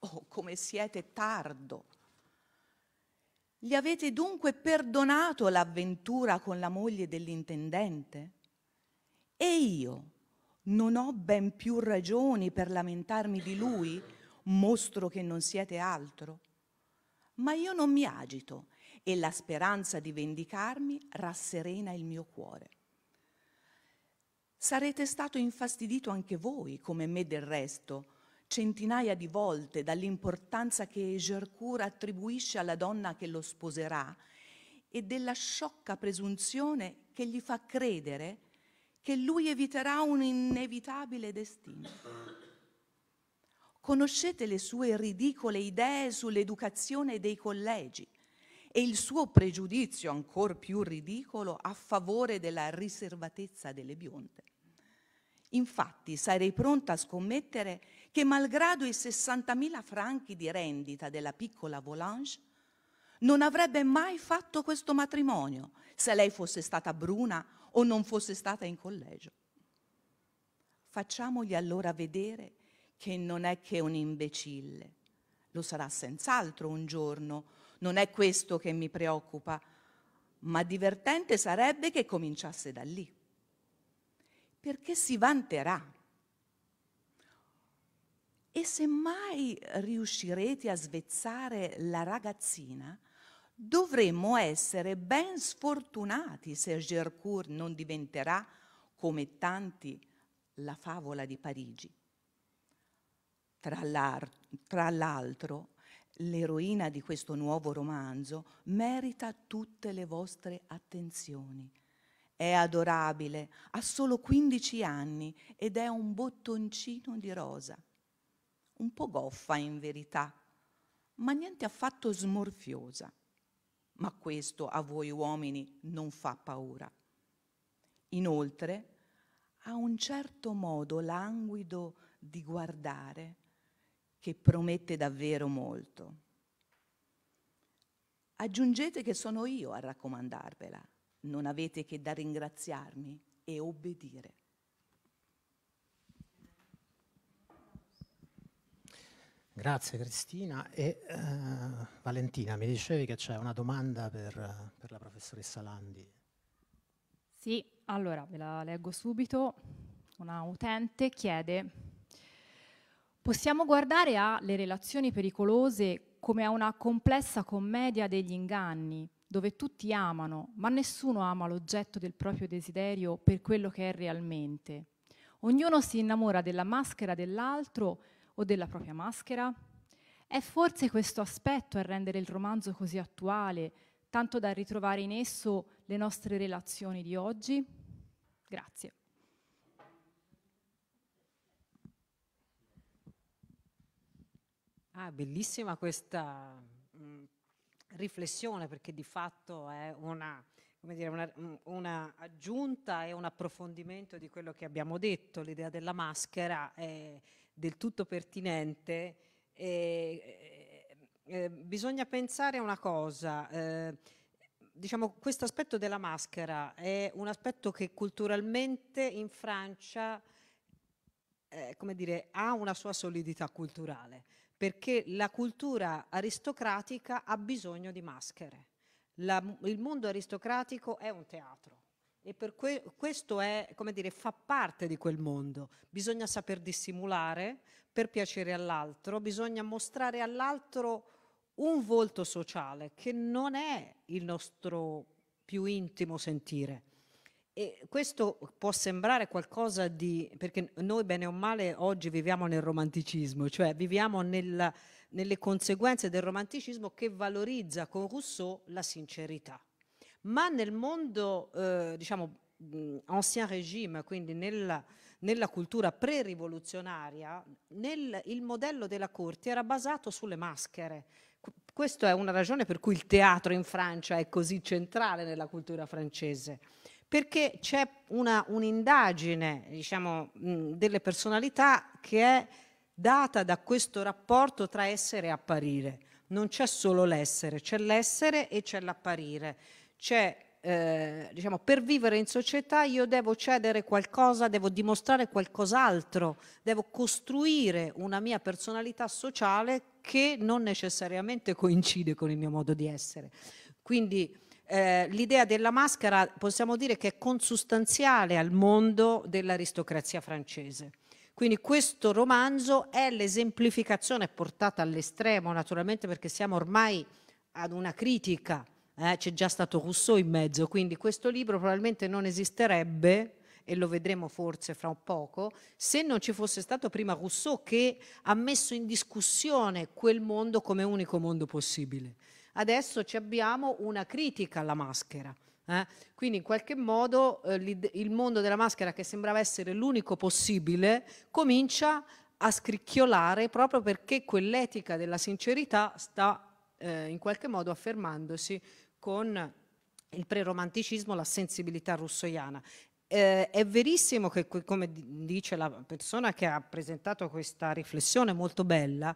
Oh, come siete tardo! Gli avete dunque perdonato l'avventura con la moglie dell'intendente? E io non ho ben più ragioni per lamentarmi di lui, mostro che non siete altro? ma io non mi agito e la speranza di vendicarmi rasserena il mio cuore. Sarete stato infastidito anche voi, come me del resto, centinaia di volte dall'importanza che Gercourt attribuisce alla donna che lo sposerà e della sciocca presunzione che gli fa credere che lui eviterà un inevitabile destino. Conoscete le sue ridicole idee sull'educazione dei collegi e il suo pregiudizio ancor più ridicolo a favore della riservatezza delle bionde. Infatti sarei pronta a scommettere che malgrado i 60.000 franchi di rendita della piccola Volange, non avrebbe mai fatto questo matrimonio se lei fosse stata bruna o non fosse stata in collegio. Facciamogli allora vedere che non è che un imbecille. Lo sarà senz'altro un giorno, non è questo che mi preoccupa, ma divertente sarebbe che cominciasse da lì. Perché si vanterà. E se mai riuscirete a svezzare la ragazzina, dovremmo essere ben sfortunati se Gercourt non diventerà, come tanti, la favola di Parigi. Tra l'altro, l'eroina di questo nuovo romanzo merita tutte le vostre attenzioni. È adorabile, ha solo 15 anni ed è un bottoncino di rosa. Un po' goffa in verità, ma niente affatto smorfiosa. Ma questo a voi uomini non fa paura. Inoltre, ha un certo modo languido di guardare che promette davvero molto. Aggiungete che sono io a raccomandarvela, non avete che da ringraziarmi e obbedire. Grazie Cristina. E uh, Valentina, mi dicevi che c'è una domanda per, per la professoressa Landi. Sì, allora ve la leggo subito. Una utente chiede Possiamo guardare alle relazioni pericolose come a una complessa commedia degli inganni, dove tutti amano, ma nessuno ama l'oggetto del proprio desiderio per quello che è realmente. Ognuno si innamora della maschera dell'altro o della propria maschera? È forse questo aspetto a rendere il romanzo così attuale, tanto da ritrovare in esso le nostre relazioni di oggi? Grazie. Ah, bellissima questa mh, mm, riflessione perché di fatto è una, dire, una, mm, una, aggiunta e un approfondimento di quello che abbiamo detto. L'idea della maschera è del tutto pertinente. E, eh, eh, bisogna pensare a una cosa. Eh, diciamo, questo aspetto della maschera è un aspetto che culturalmente in Francia eh, dire, ha una sua solidità culturale perché la cultura aristocratica ha bisogno di maschere. La, il mondo aristocratico è un teatro e per que, questo è, come dire, fa parte di quel mondo. Bisogna saper dissimulare per piacere all'altro, bisogna mostrare all'altro un volto sociale che non è il nostro più intimo sentire. E questo può sembrare qualcosa di... perché noi bene o male oggi viviamo nel romanticismo, cioè viviamo nella, nelle conseguenze del romanticismo che valorizza con Rousseau la sincerità. Ma nel mondo, eh, diciamo, ancien regime, quindi nella, nella cultura pre-rivoluzionaria, il modello della corte era basato sulle maschere. Questa è una ragione per cui il teatro in Francia è così centrale nella cultura francese perché c'è un'indagine diciamo, delle personalità che è data da questo rapporto tra essere e apparire. Non c'è solo l'essere, c'è l'essere e c'è l'apparire. C'è eh, diciamo, per vivere in società io devo cedere qualcosa, devo dimostrare qualcos'altro, devo costruire una mia personalità sociale che non necessariamente coincide con il mio modo di essere. Quindi eh, l'idea della maschera possiamo dire che è consustanziale al mondo dell'aristocrazia francese. Quindi questo romanzo è l'esemplificazione portata all'estremo, naturalmente perché siamo ormai ad una critica, eh, c'è già stato Rousseau in mezzo, quindi questo libro probabilmente non esisterebbe e lo vedremo forse fra un poco, se non ci fosse stato prima Rousseau che ha messo in discussione quel mondo come unico mondo possibile adesso abbiamo una critica alla maschera. Eh? Quindi in qualche modo eh, il mondo della maschera che sembrava essere l'unico possibile comincia a scricchiolare proprio perché quell'etica della sincerità sta eh, in qualche modo affermandosi con il preromanticismo, la sensibilità russoiana. Eh, è verissimo che, come dice la persona che ha presentato questa riflessione molto bella,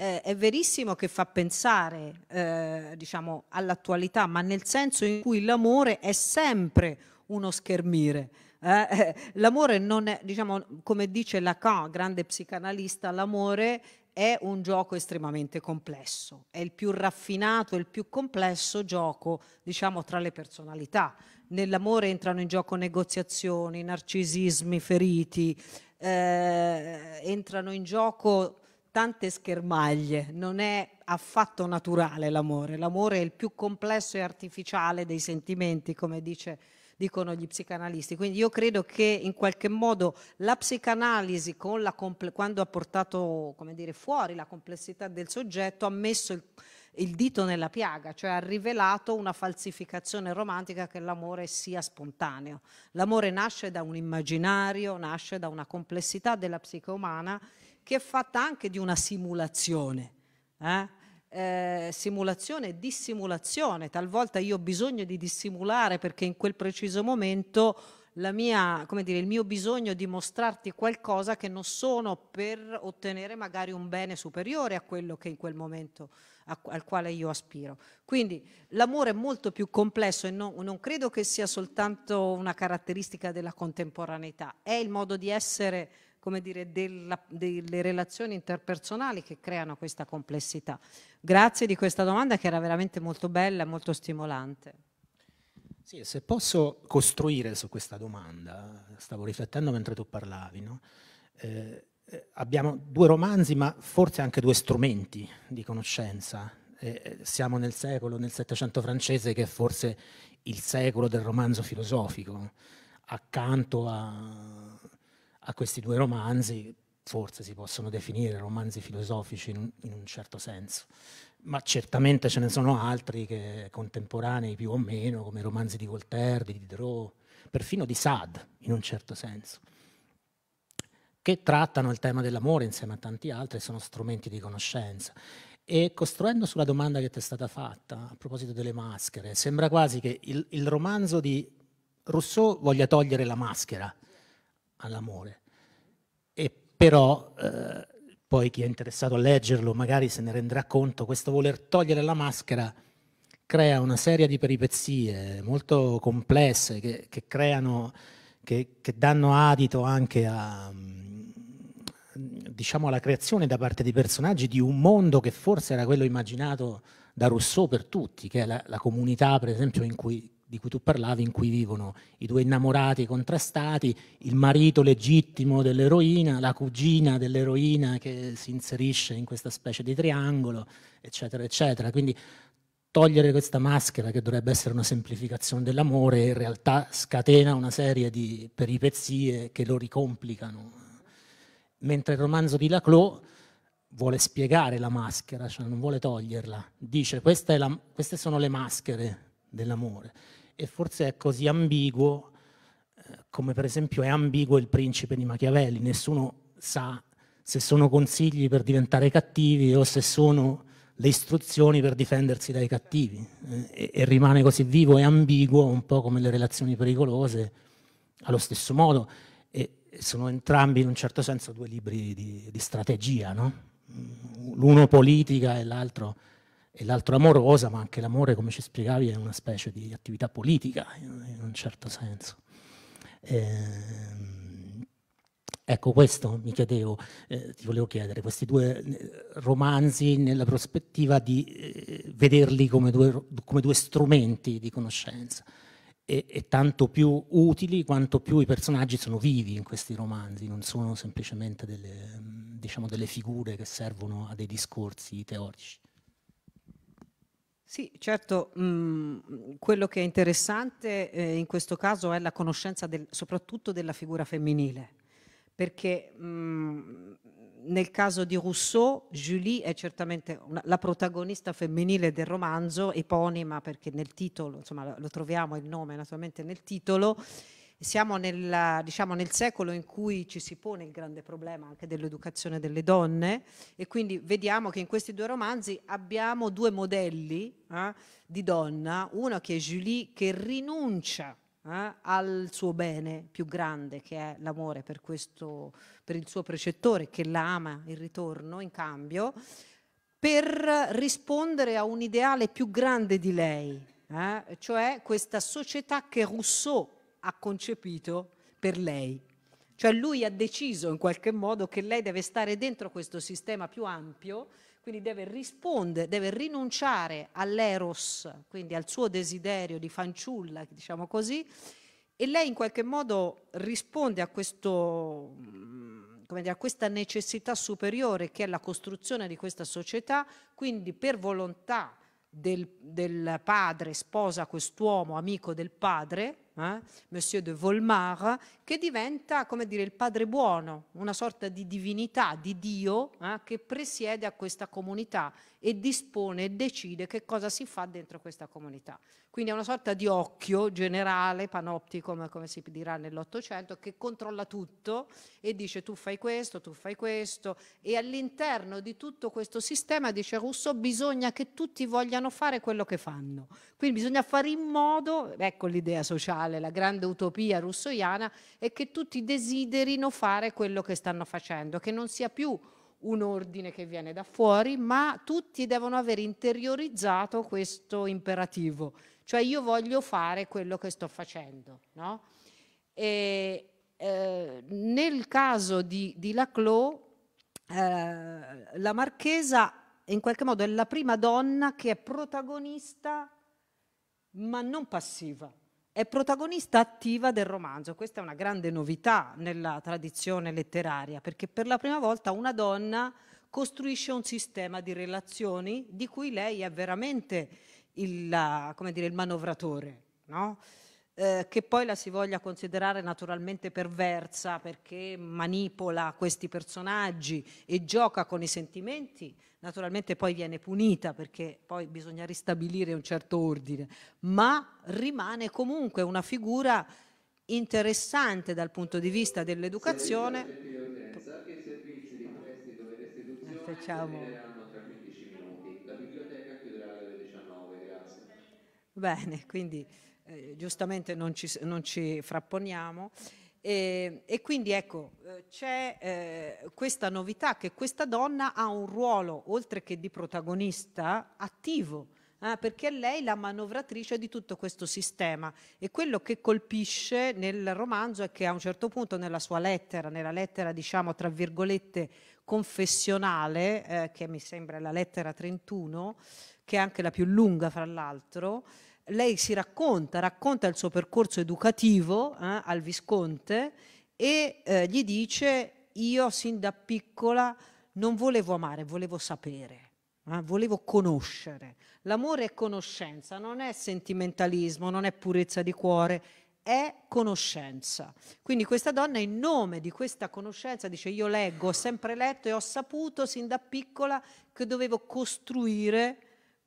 eh, è verissimo che fa pensare eh, diciamo, all'attualità, ma nel senso in cui l'amore è sempre uno schermire. Eh, l'amore non è, diciamo, come dice Lacan, grande psicanalista, l'amore è un gioco estremamente complesso, è il più raffinato e il più complesso gioco, diciamo, tra le personalità. Nell'amore entrano in gioco negoziazioni, narcisismi feriti, eh, entrano in gioco tante schermaglie, non è affatto naturale l'amore, l'amore è il più complesso e artificiale dei sentimenti, come dice, dicono gli psicanalisti. Quindi io credo che in qualche modo la psicanalisi, la quando ha portato dire, fuori la complessità del soggetto, ha messo il, il dito nella piaga, cioè ha rivelato una falsificazione romantica che l'amore sia spontaneo. L'amore nasce da un immaginario, nasce da una complessità della psiche umana che è fatta anche di una simulazione. Eh? Eh, simulazione e dissimulazione. Talvolta io ho bisogno di dissimulare perché in quel preciso momento mia, dire, il mio bisogno di mostrarti qualcosa che non sono per ottenere magari un bene superiore a quello che in quel momento a, al quale io aspiro. Quindi l'amore è molto più complesso e non, non credo che sia soltanto una caratteristica della contemporaneità, è il modo di essere come dire, della, delle relazioni interpersonali che creano questa complessità. Grazie di questa domanda che era veramente molto bella e molto stimolante. Sì, se posso costruire su questa domanda, stavo riflettendo mentre tu parlavi, no? eh, eh abbiamo due romanzi ma forse anche due strumenti di conoscenza. Eh, eh, siamo nel secolo, nel Settecento francese, che è forse il secolo del romanzo filosofico, accanto a, a questi due romanzi, forse si possono definire romanzi filosofici in, in un certo senso, ma certamente ce ne sono altri che, contemporanei più o meno, come i romanzi di Voltaire, di Diderot, perfino di Sade in un certo senso, che trattano il tema dell'amore insieme a tanti altri, sono strumenti di conoscenza. E costruendo sulla domanda che ti è stata fatta a proposito delle maschere, sembra quasi che il, il romanzo di Rousseau voglia togliere la maschera all'amore però eh, poi chi è interessato a leggerlo magari se ne renderà conto, questo voler togliere la maschera crea una serie di peripezie molto complesse che, che creano, che, che, danno adito anche a, mm, diciamo, alla creazione da parte dei personaggi di un mondo che forse era quello immaginato da Rousseau per tutti, che è la, la comunità per esempio in cui di cui tu parlavi, in cui vivono i due innamorati contrastati, il marito legittimo dell'eroina, la cugina dell'eroina che si inserisce in questa specie di triangolo, eccetera, eccetera. Quindi togliere questa maschera che dovrebbe essere una semplificazione dell'amore in realtà scatena una serie di peripezie che lo ricomplicano. Mentre il romanzo di Laclos vuole spiegare la maschera, cioè non vuole toglierla, dice la, queste sono le maschere dell'amore e forse è così ambiguo eh, come per esempio è ambiguo il principe di Machiavelli, nessuno sa se sono consigli per diventare cattivi o se sono le istruzioni per difendersi dai cattivi eh, e, e rimane così vivo e ambiguo un po' come le relazioni pericolose allo stesso modo e sono entrambi in un certo senso due libri di, di strategia, no? l'uno politica e l'altro e l'altro amorosa, ma anche l'amore, come ci spiegavi, è una specie di attività politica, in un certo senso. Ehm, ecco, questo mi chiedevo, eh, ti volevo chiedere, questi due eh, romanzi nella prospettiva di eh, vederli come due, come due, strumenti di conoscenza. E, e tanto più utili quanto più i personaggi sono vivi in questi romanzi, non sono semplicemente delle, diciamo, delle figure che servono a dei discorsi teorici. Sì, certo, mh, mm, quello che è interessante eh, in questo caso è la conoscenza del, soprattutto della figura femminile, perché mh, mm, nel caso di Rousseau, Julie è certamente una, la protagonista femminile del romanzo, eponima perché nel titolo, insomma lo troviamo il nome naturalmente nel titolo, siamo nel, diciamo, nel secolo in cui ci si pone il grande problema anche dell'educazione delle donne e quindi vediamo che in questi due romanzi abbiamo due modelli eh, di donna, uno che è Julie che rinuncia eh, al suo bene più grande che è l'amore per, questo, per il suo precettore che la ama in ritorno in cambio per rispondere a un ideale più grande di lei, eh, cioè questa società che Rousseau ha concepito per lei. Cioè lui ha deciso in qualche modo che lei deve stare dentro questo sistema più ampio, quindi deve rispondere, deve rinunciare all'eros, quindi al suo desiderio di fanciulla, diciamo così, e lei in qualche modo risponde a, questo, dire, a questa necessità superiore che è la costruzione di questa società, quindi per volontà del, del padre sposa quest'uomo, amico del padre, eh? Monsieur de Volmar, che diventa, come dire, il padre buono, una sorta di divinità, di Dio, eh? che presiede a questa comunità e dispone e decide che cosa si fa dentro questa comunità. Quindi è una sorta di occhio generale, panoptico, come si dirà nell'Ottocento, che controlla tutto e dice tu fai questo, tu fai questo, e all'interno di tutto questo sistema, dice Rousseau, bisogna che tutti vogliano fare quello che fanno. Quindi bisogna fare in modo, ecco l'idea sociale, occidentale, la grande utopia russoiana, è che tutti desiderino fare quello che stanno facendo, che non sia più un ordine che viene da fuori, ma tutti devono aver interiorizzato questo imperativo, cioè io voglio fare quello che sto facendo. No? E, eh, nel caso di, di Laclos, eh, la Marchesa in qualche modo è la prima donna che è protagonista ma non passiva è protagonista attiva del romanzo. Questa è una grande novità nella tradizione letteraria, perché per la prima volta una donna costruisce un sistema di relazioni di cui lei è veramente il, dire, il manovratore. No? Eh, che poi la si voglia considerare naturalmente perversa perché manipola questi personaggi e gioca con i sentimenti, naturalmente poi viene punita perché poi bisogna ristabilire un certo ordine, ma rimane comunque una figura interessante dal punto di vista dell'educazione. Eh, facciamo. Bene, quindi eh, giustamente non ci, non ci frapponiamo. E, e, quindi ecco, eh, c'è eh, questa novità che questa donna ha un ruolo, oltre che di protagonista, attivo, eh, perché è lei la manovratrice di tutto questo sistema. E quello che colpisce nel romanzo è che a un certo punto nella sua lettera, nella lettera diciamo tra virgolette confessionale, eh, che mi sembra la lettera 31, che è anche la più lunga fra l'altro, lei si racconta, racconta il suo percorso educativo eh, al Visconte e eh, gli dice io sin da piccola non volevo amare, volevo sapere, eh, volevo conoscere. L'amore è conoscenza, non è sentimentalismo, non è purezza di cuore, è conoscenza. Quindi questa donna in nome di questa conoscenza dice io leggo, ho sempre letto e ho saputo sin da piccola che dovevo costruire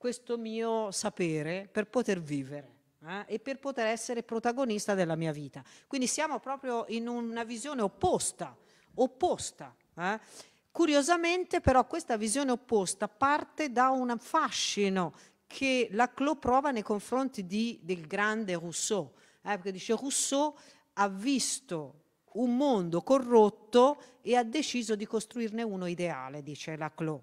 questo mio sapere per poter vivere. Eh, e per poter essere protagonista della mia vita. Quindi siamo proprio in una visione opposta, opposta. Eh. Curiosamente però questa visione opposta parte da un fascino che Laclau prova nei confronti di, del grande Rousseau, eh, perché dice Rousseau ha visto un mondo corrotto e ha deciso di costruirne uno ideale, dice Laclau.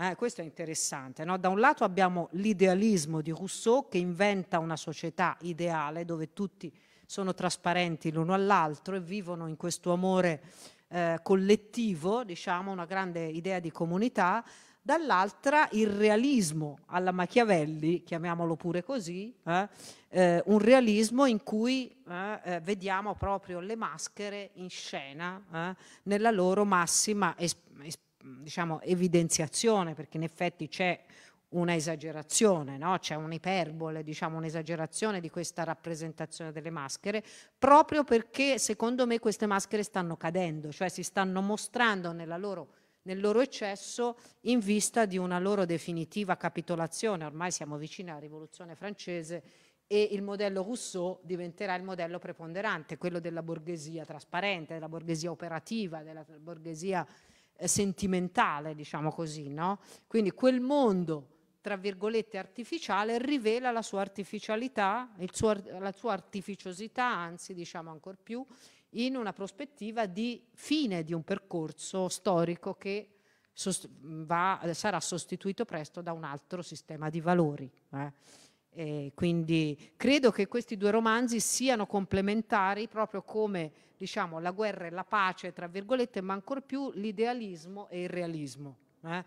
Eh, questo è interessante. No? Da un lato abbiamo l'idealismo di Rousseau che inventa una società ideale dove tutti sono trasparenti l'uno all'altro e vivono in questo amore eh, collettivo, diciamo, una grande idea di comunità, dall'altra il realismo alla Machiavelli, chiamiamolo pure così, eh, eh, un realismo in cui eh, eh vediamo proprio le maschere in scena eh, nella loro massima espressione. Mm, diciamo, evidenziazione, perché in effetti c'è una esagerazione, no? c'è un'iperbole, diciamo un'esagerazione di questa rappresentazione delle maschere, proprio perché secondo me queste maschere stanno cadendo, cioè si stanno mostrando loro, nel loro eccesso in vista di una loro definitiva capitolazione, ormai siamo vicini alla rivoluzione francese e il modello Rousseau diventerà il modello preponderante, quello della borghesia trasparente, della borghesia operativa, della borghesia eh, sentimentale, diciamo così, no? Quindi quel mondo, tra virgolette, artificiale rivela la sua artificialità, suo, la sua artificiosità, anzi diciamo ancor più, in una prospettiva di fine di un percorso storico che sost- va, sarà sostituito presto da un altro sistema di valori. Eh? E eh, quindi credo che questi due romanzi siano complementari proprio come diciamo, la guerra e la pace, tra virgolette, ma ancor più l'idealismo e il realismo. Eh?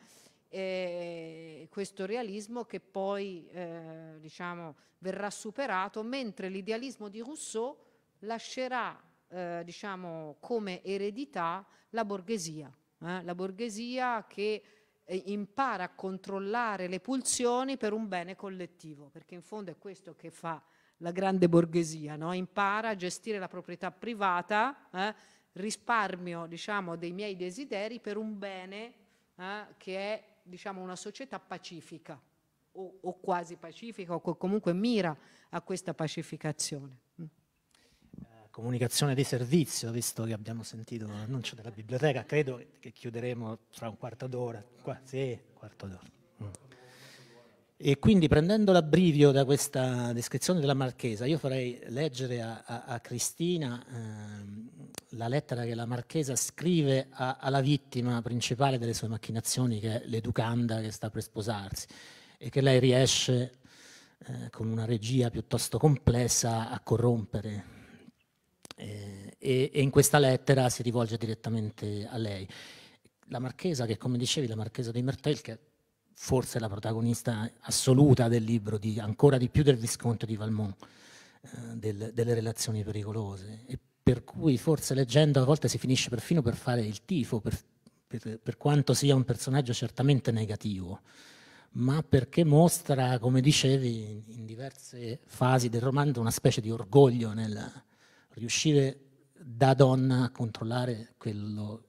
E eh, questo realismo che poi eh, diciamo, verrà superato, mentre l'idealismo di Rousseau lascerà eh, diciamo, come eredità la borghesia, eh. la borghesia che impara a controllare le pulsioni per un bene collettivo, perché in fondo è questo che fa la grande borghesia, no? impara a gestire la proprietà privata, eh, risparmio diciamo, dei miei desideri per un bene eh, che è diciamo, una società pacifica o, o quasi pacifica o comunque mira a questa pacificazione comunicazione di servizio, visto che abbiamo sentito l'annuncio della biblioteca, credo che chiuderemo tra un quarto d'ora, quasi quarto d'ora. Mm. E quindi prendendo l'abbrivio da questa descrizione della Marchesa, io farei leggere a, a, a Cristina ehm, la lettera che la Marchesa scrive a, alla vittima principale delle sue macchinazioni, che è l'educanda che sta per sposarsi, e che lei riesce eh, con una regia piuttosto complessa a corrompere eh, e, e, in questa lettera si rivolge direttamente a lei. La marchesa, che come dicevi, la marchesa di Mertel, che forse la protagonista assoluta del libro, di, ancora di più del visconte di Valmont, eh, del, delle relazioni pericolose, e per cui forse leggendo a volte si finisce perfino per fare il tifo, per, per, per quanto sia un personaggio certamente negativo ma perché mostra, come dicevi, in diverse fasi del romanzo una specie di orgoglio nella, riuscire da donna a controllare quello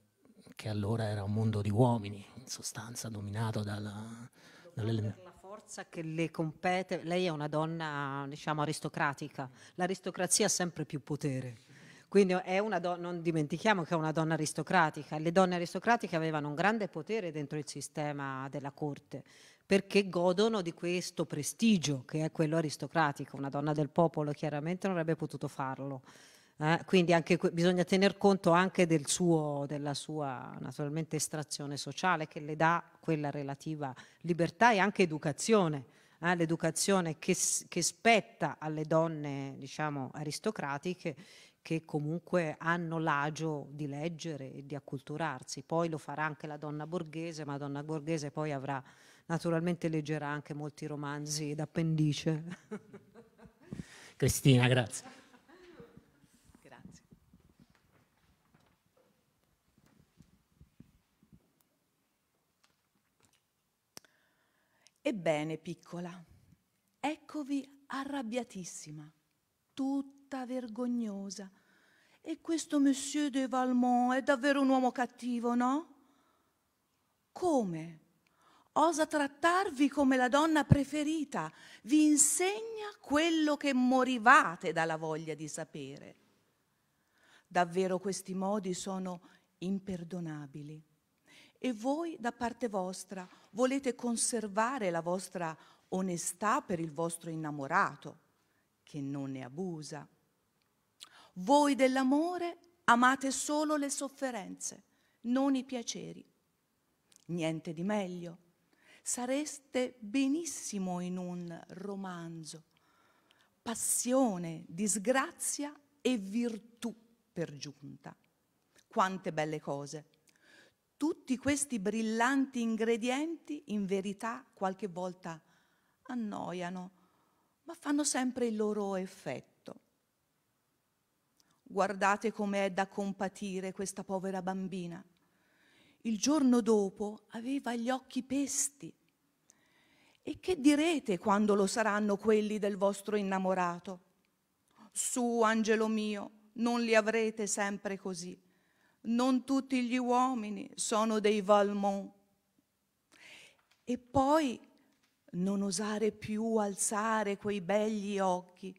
che allora era un mondo di uomini, in sostanza dominato dalla, Per La forza che le compete, lei è una donna diciamo aristocratica, l'aristocrazia ha sempre più potere. Quindi do- non dimentichiamo che è una donna aristocratica. Le donne aristocratiche avevano un grande potere dentro il sistema della corte perché godono di questo prestigio che è quello aristocratico. Una donna del popolo chiaramente non avrebbe potuto farlo. Eh, quindi anche, bisogna tener conto anche del suo, della sua naturalmente estrazione sociale che le dà quella relativa libertà e anche educazione, eh, l'educazione che, che, spetta alle donne diciamo, aristocratiche che comunque hanno l'agio di leggere e di acculturarsi. Poi lo farà anche la donna borghese, ma la donna borghese poi avrà, naturalmente leggerà anche molti romanzi d'appendice. Cristina, grazie. Ebbene, piccola, eccovi arrabbiatissima, tutta vergognosa. E questo Monsieur de Valmont è davvero un uomo cattivo, no? Come? Osa trattarvi come la donna preferita, vi insegna quello che morivate dalla voglia di sapere. Davvero questi modi sono imperdonabili e voi da parte vostra volete conservare la vostra onestà per il vostro innamorato, che non ne abusa. Voi dell'amore amate solo le sofferenze, non i piaceri. Niente di meglio. Sareste benissimo in un romanzo. Passione, disgrazia e virtù per giunta. Quante belle cose tutti questi brillanti ingredienti in verità qualche volta annoiano, ma fanno sempre il loro effetto. Guardate com'è da compatire questa povera bambina. Il giorno dopo aveva gli occhi pesti. E che direte quando lo saranno quelli del vostro innamorato? Su, angelo mio, non li avrete sempre così non tutti gli uomini sono dei Valmont. E poi non osare più alzare quei begli occhi,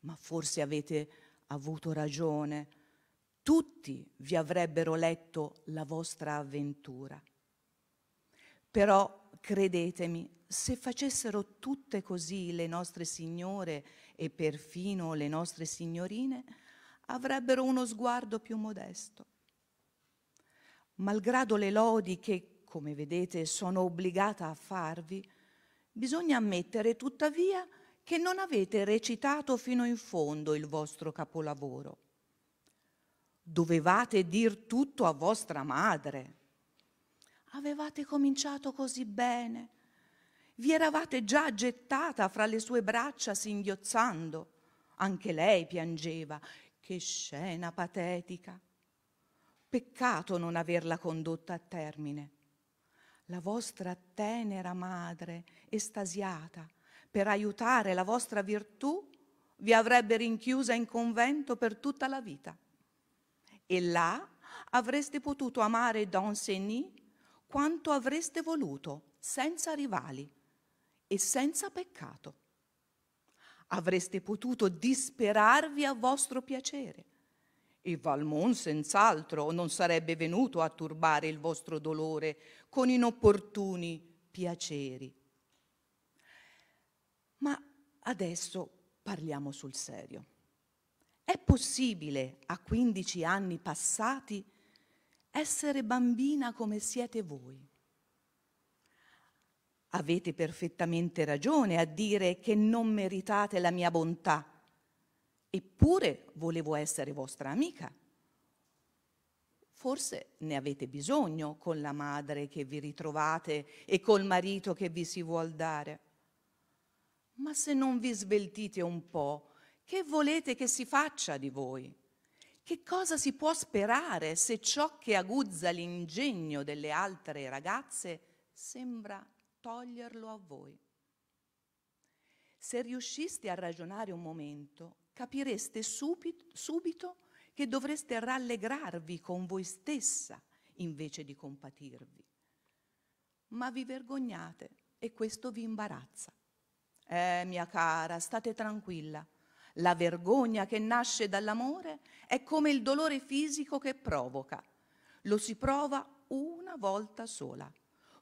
ma forse avete avuto ragione, tutti vi avrebbero letto la vostra avventura. Però credetemi, se facessero tutte così le nostre signore e perfino le nostre signorine, avrebbero uno sguardo più modesto malgrado le lodi che, come vedete, sono obbligata a farvi, bisogna ammettere tuttavia che non avete recitato fino in fondo il vostro capolavoro. Dovevate dir tutto a vostra madre. Avevate cominciato così bene. Vi eravate già gettata fra le sue braccia singhiozzando. Anche lei piangeva. Che scena patetica. Peccato non averla condotta a termine. La vostra tenera madre, estasiata, per aiutare la vostra virtù, vi avrebbe rinchiusa in convento per tutta la vita. E là avreste potuto amare Don Senny quanto avreste voluto, senza rivali e senza peccato. Avreste potuto disperarvi a vostro piacere e Valmont senz'altro non sarebbe venuto a turbare il vostro dolore con inopportuni piaceri. Ma adesso parliamo sul serio. È possibile a 15 anni passati essere bambina come siete voi? Avete perfettamente ragione a dire che non meritate la mia bontà eppure volevo essere vostra amica. Forse ne avete bisogno con la madre che vi ritrovate e col marito che vi si vuol dare. Ma se non vi sveltite un po', che volete che si faccia di voi? Che cosa si può sperare se ciò che aguzza l'ingegno delle altre ragazze sembra toglierlo a voi? Se riusciste a ragionare un momento, capireste subito, subito che dovreste rallegrarvi con voi stessa invece di compatirvi. Ma vi vergognate e questo vi imbarazza. Eh, mia cara, state tranquilla. La vergogna che nasce dall'amore è come il dolore fisico che provoca. Lo si prova una volta sola.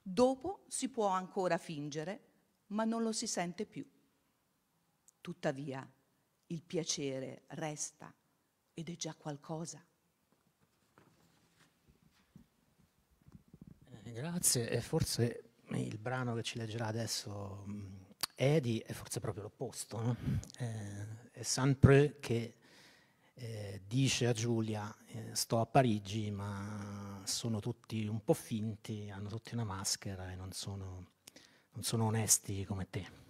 Dopo si può ancora fingere, ma non lo si sente più. Tuttavia, il piacere resta ed è già qualcosa. Eh, grazie, e forse il brano che ci leggerà adesso mh, mm, Edi è forse proprio l'opposto. No? Eh, è Saint-Preux che eh, dice a Giulia sto a Parigi ma sono tutti un po' finti, hanno tutti una maschera e non sono, non sono onesti come te.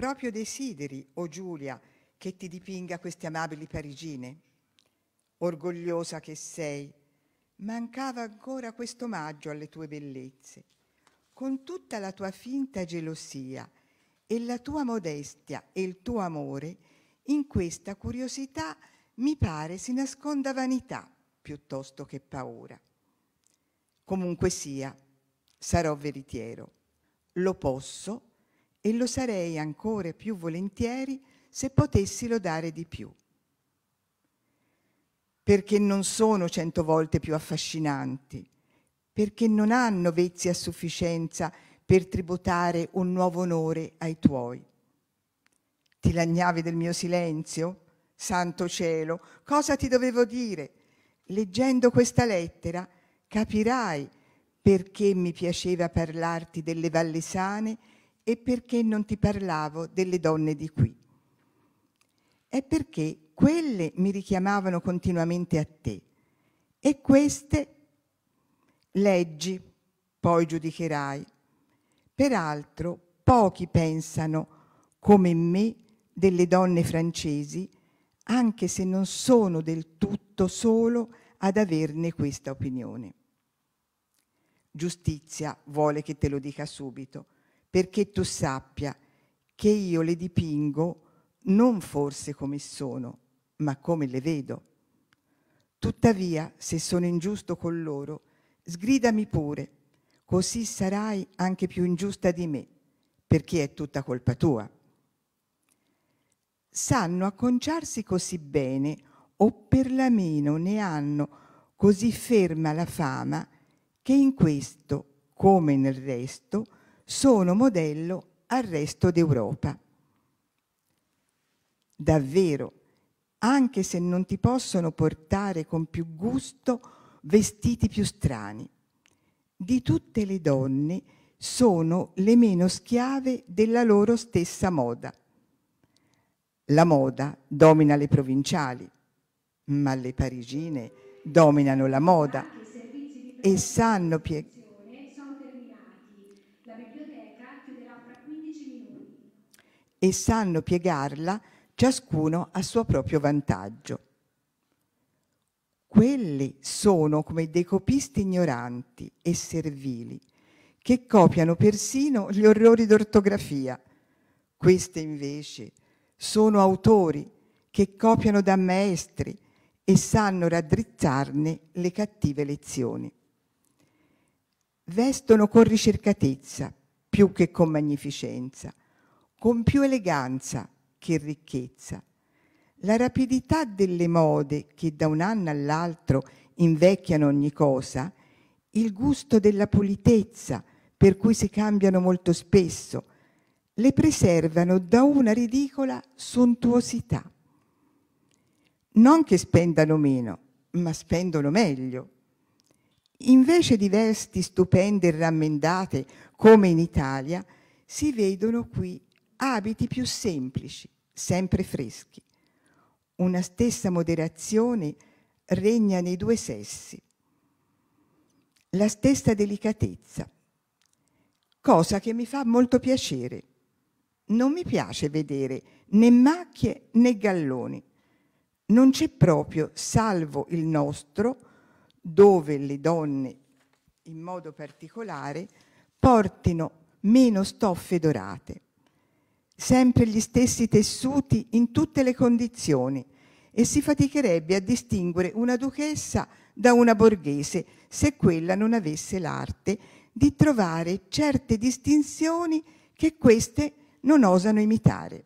proprio desideri, o oh Giulia, che ti dipinga queste amabili parigine. Orgogliosa che sei, mancava ancora questo omaggio alle tue bellezze. Con tutta la tua finta gelosia e la tua modestia e il tuo amore, in questa curiosità mi pare si nasconda vanità piuttosto che paura. Comunque sia, sarò veritiero. Lo posso e lo sarei ancora più volentieri se potessi lodare di più. Perché non sono cento volte più affascinanti, perché non hanno vezzi a sufficienza per tributare un nuovo onore ai tuoi. Ti lagnavi del mio silenzio? Santo cielo, cosa ti dovevo dire? Leggendo questa lettera capirai perché mi piaceva parlarti delle vallesane e perché non ti parlavo delle donne di qui. È perché quelle mi richiamavano continuamente a te e queste leggi, poi giudicherai. Peraltro pochi pensano come me delle donne francesi, anche se non sono del tutto solo ad averne questa opinione. Giustizia vuole che te lo dica subito perché tu sappia che io le dipingo non forse come sono, ma come le vedo. Tuttavia, se sono ingiusto con loro, sgridami pure, così sarai anche più ingiusta di me, perché è tutta colpa tua. Sanno acconciarsi così bene, o perlomeno ne hanno così ferma la fama, che in questo, come nel resto, sono modello al resto d'Europa. Davvero, anche se non ti possono portare con più gusto vestiti più strani. Di tutte le donne sono le meno schiave della loro stessa moda. La moda domina le provinciali, ma le parigine dominano la moda e sanno piegare e sanno piegarla ciascuno a suo proprio vantaggio. Quelli sono come dei copisti ignoranti e servili che copiano persino gli orrori d'ortografia. Queste invece sono autori che copiano da maestri e sanno raddrizzarne le cattive lezioni. Vestono con ricercatezza più che con magnificenza con più eleganza che ricchezza. La rapidità delle mode che da un anno all'altro invecchiano ogni cosa, il gusto della pulitezza per cui si cambiano molto spesso, le preservano da una ridicola sontuosità. Non che spendano meno, ma spendono meglio. Invece di vesti stupende e rammendate come in Italia, si vedono qui abiti più semplici, sempre freschi. Una stessa moderazione regna nei due sessi. La stessa delicatezza, cosa che mi fa molto piacere. Non mi piace vedere né macchie né galloni. Non c'è proprio, salvo il nostro, dove le donne, in modo particolare, portino meno stoffe dorate sempre gli stessi tessuti in tutte le condizioni e si faticherebbe a distinguere una duchessa da una borghese se quella non avesse l'arte di trovare certe distinzioni che queste non osano imitare,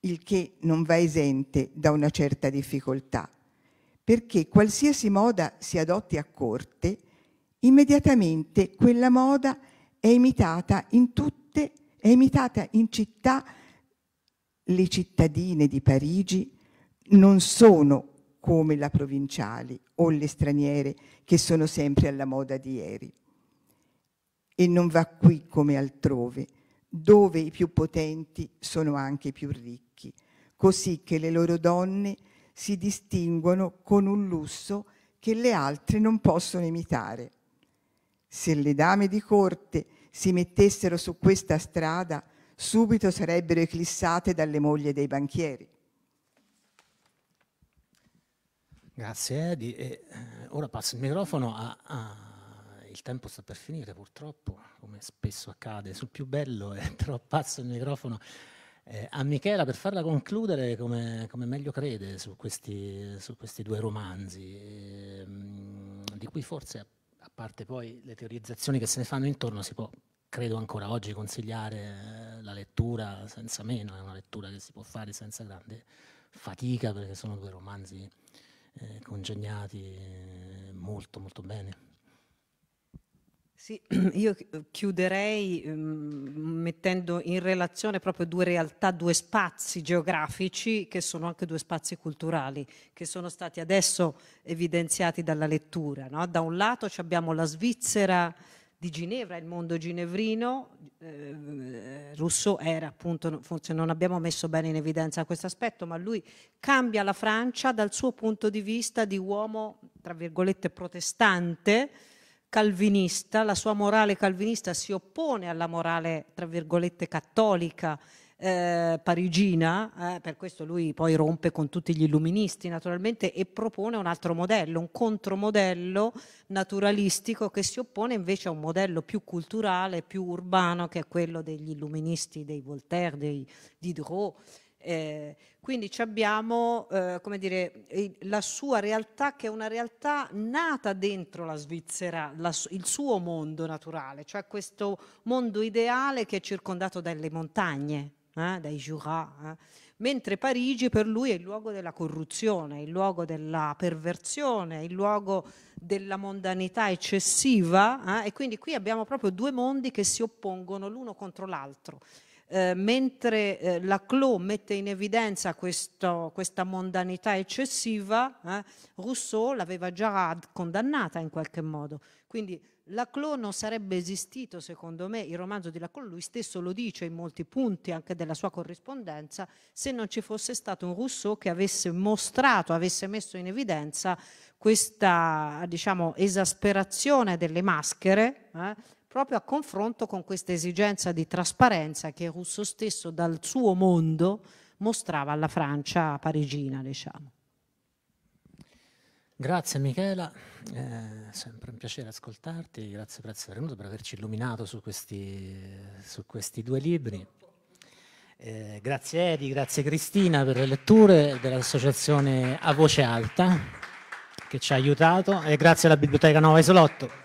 il che non va esente da una certa difficoltà, perché qualsiasi moda si adotti a corte, immediatamente quella moda è imitata in tutte le è imitata in città. Le cittadine di Parigi non sono come la provinciali o le straniere che sono sempre alla moda di ieri. E non va qui come altrove, dove i più potenti sono anche i più ricchi, così che le loro donne si distinguono con un lusso che le altre non possono imitare. Se le dame di corte si mettessero su questa strada, subito sarebbero eclissate dalle mogli dei banchieri. Grazie Edi. E eh, ora passo il microfono a, a, Il tempo sta per finire purtroppo, come spesso accade, sul più bello, e però passo il microfono eh, a Michela per farla concludere come, come meglio crede su questi, su questi due romanzi, eh, di cui forse parte poi le teorizzazioni che se ne fanno intorno, si può, credo ancora oggi, consigliare eh, la lettura senza meno, è una lettura che si può fare senza grande fatica perché sono due romanzi eh, congegnati eh, molto molto bene. Sì, io chiuderei mm, mettendo in relazione proprio due realtà, due spazi geografici che sono anche due spazi culturali che sono stati adesso evidenziati dalla lettura. No? Da un lato abbiamo la Svizzera di Ginevra, il mondo ginevrino, eh, eh Rousseau era appunto, forse non abbiamo messo bene in evidenza questo aspetto, ma lui cambia la Francia dal suo punto di vista di uomo, tra virgolette, protestante, calvinista, la sua morale calvinista si oppone alla morale, tra virgolette, cattolica eh, parigina, eh, per questo lui poi rompe con tutti gli illuministi naturalmente e propone un altro modello, un contromodello naturalistico che si oppone invece a un modello più culturale, più urbano che è quello degli illuministi, dei Voltaire, dei Diderot eh, quindi abbiamo eh, come dire, la sua realtà che è una realtà nata dentro la Svizzera, la, il suo mondo naturale, cioè questo mondo ideale che è circondato dalle montagne, eh, dai Jura. Eh. Mentre Parigi per lui è il luogo della corruzione, il luogo della perversione, il luogo della mondanità eccessiva eh, e quindi qui abbiamo proprio due mondi che si oppongono l'uno contro l'altro eh, mentre eh, la Clou mette in evidenza questo, questa mondanità eccessiva, eh, Rousseau l'aveva già condannata in qualche modo. Quindi Laclau non sarebbe esistito, secondo me, il romanzo di Laclau, lui stesso lo dice in molti punti anche della sua corrispondenza, se non ci fosse stato un Rousseau che avesse mostrato, avesse messo in evidenza questa, diciamo, esasperazione delle maschere eh, proprio a confronto con questa esigenza di trasparenza che Rousseau stesso dal suo mondo mostrava alla Francia parigina, diciamo. Grazie Michela, è eh, sempre un piacere ascoltarti, grazie per essere venuto, per averci illuminato su questi, su questi due libri. Eh, grazie Edi, grazie Cristina per le letture dell'associazione A Voce Alta che ci ha aiutato e grazie alla Biblioteca Nova Isolotto.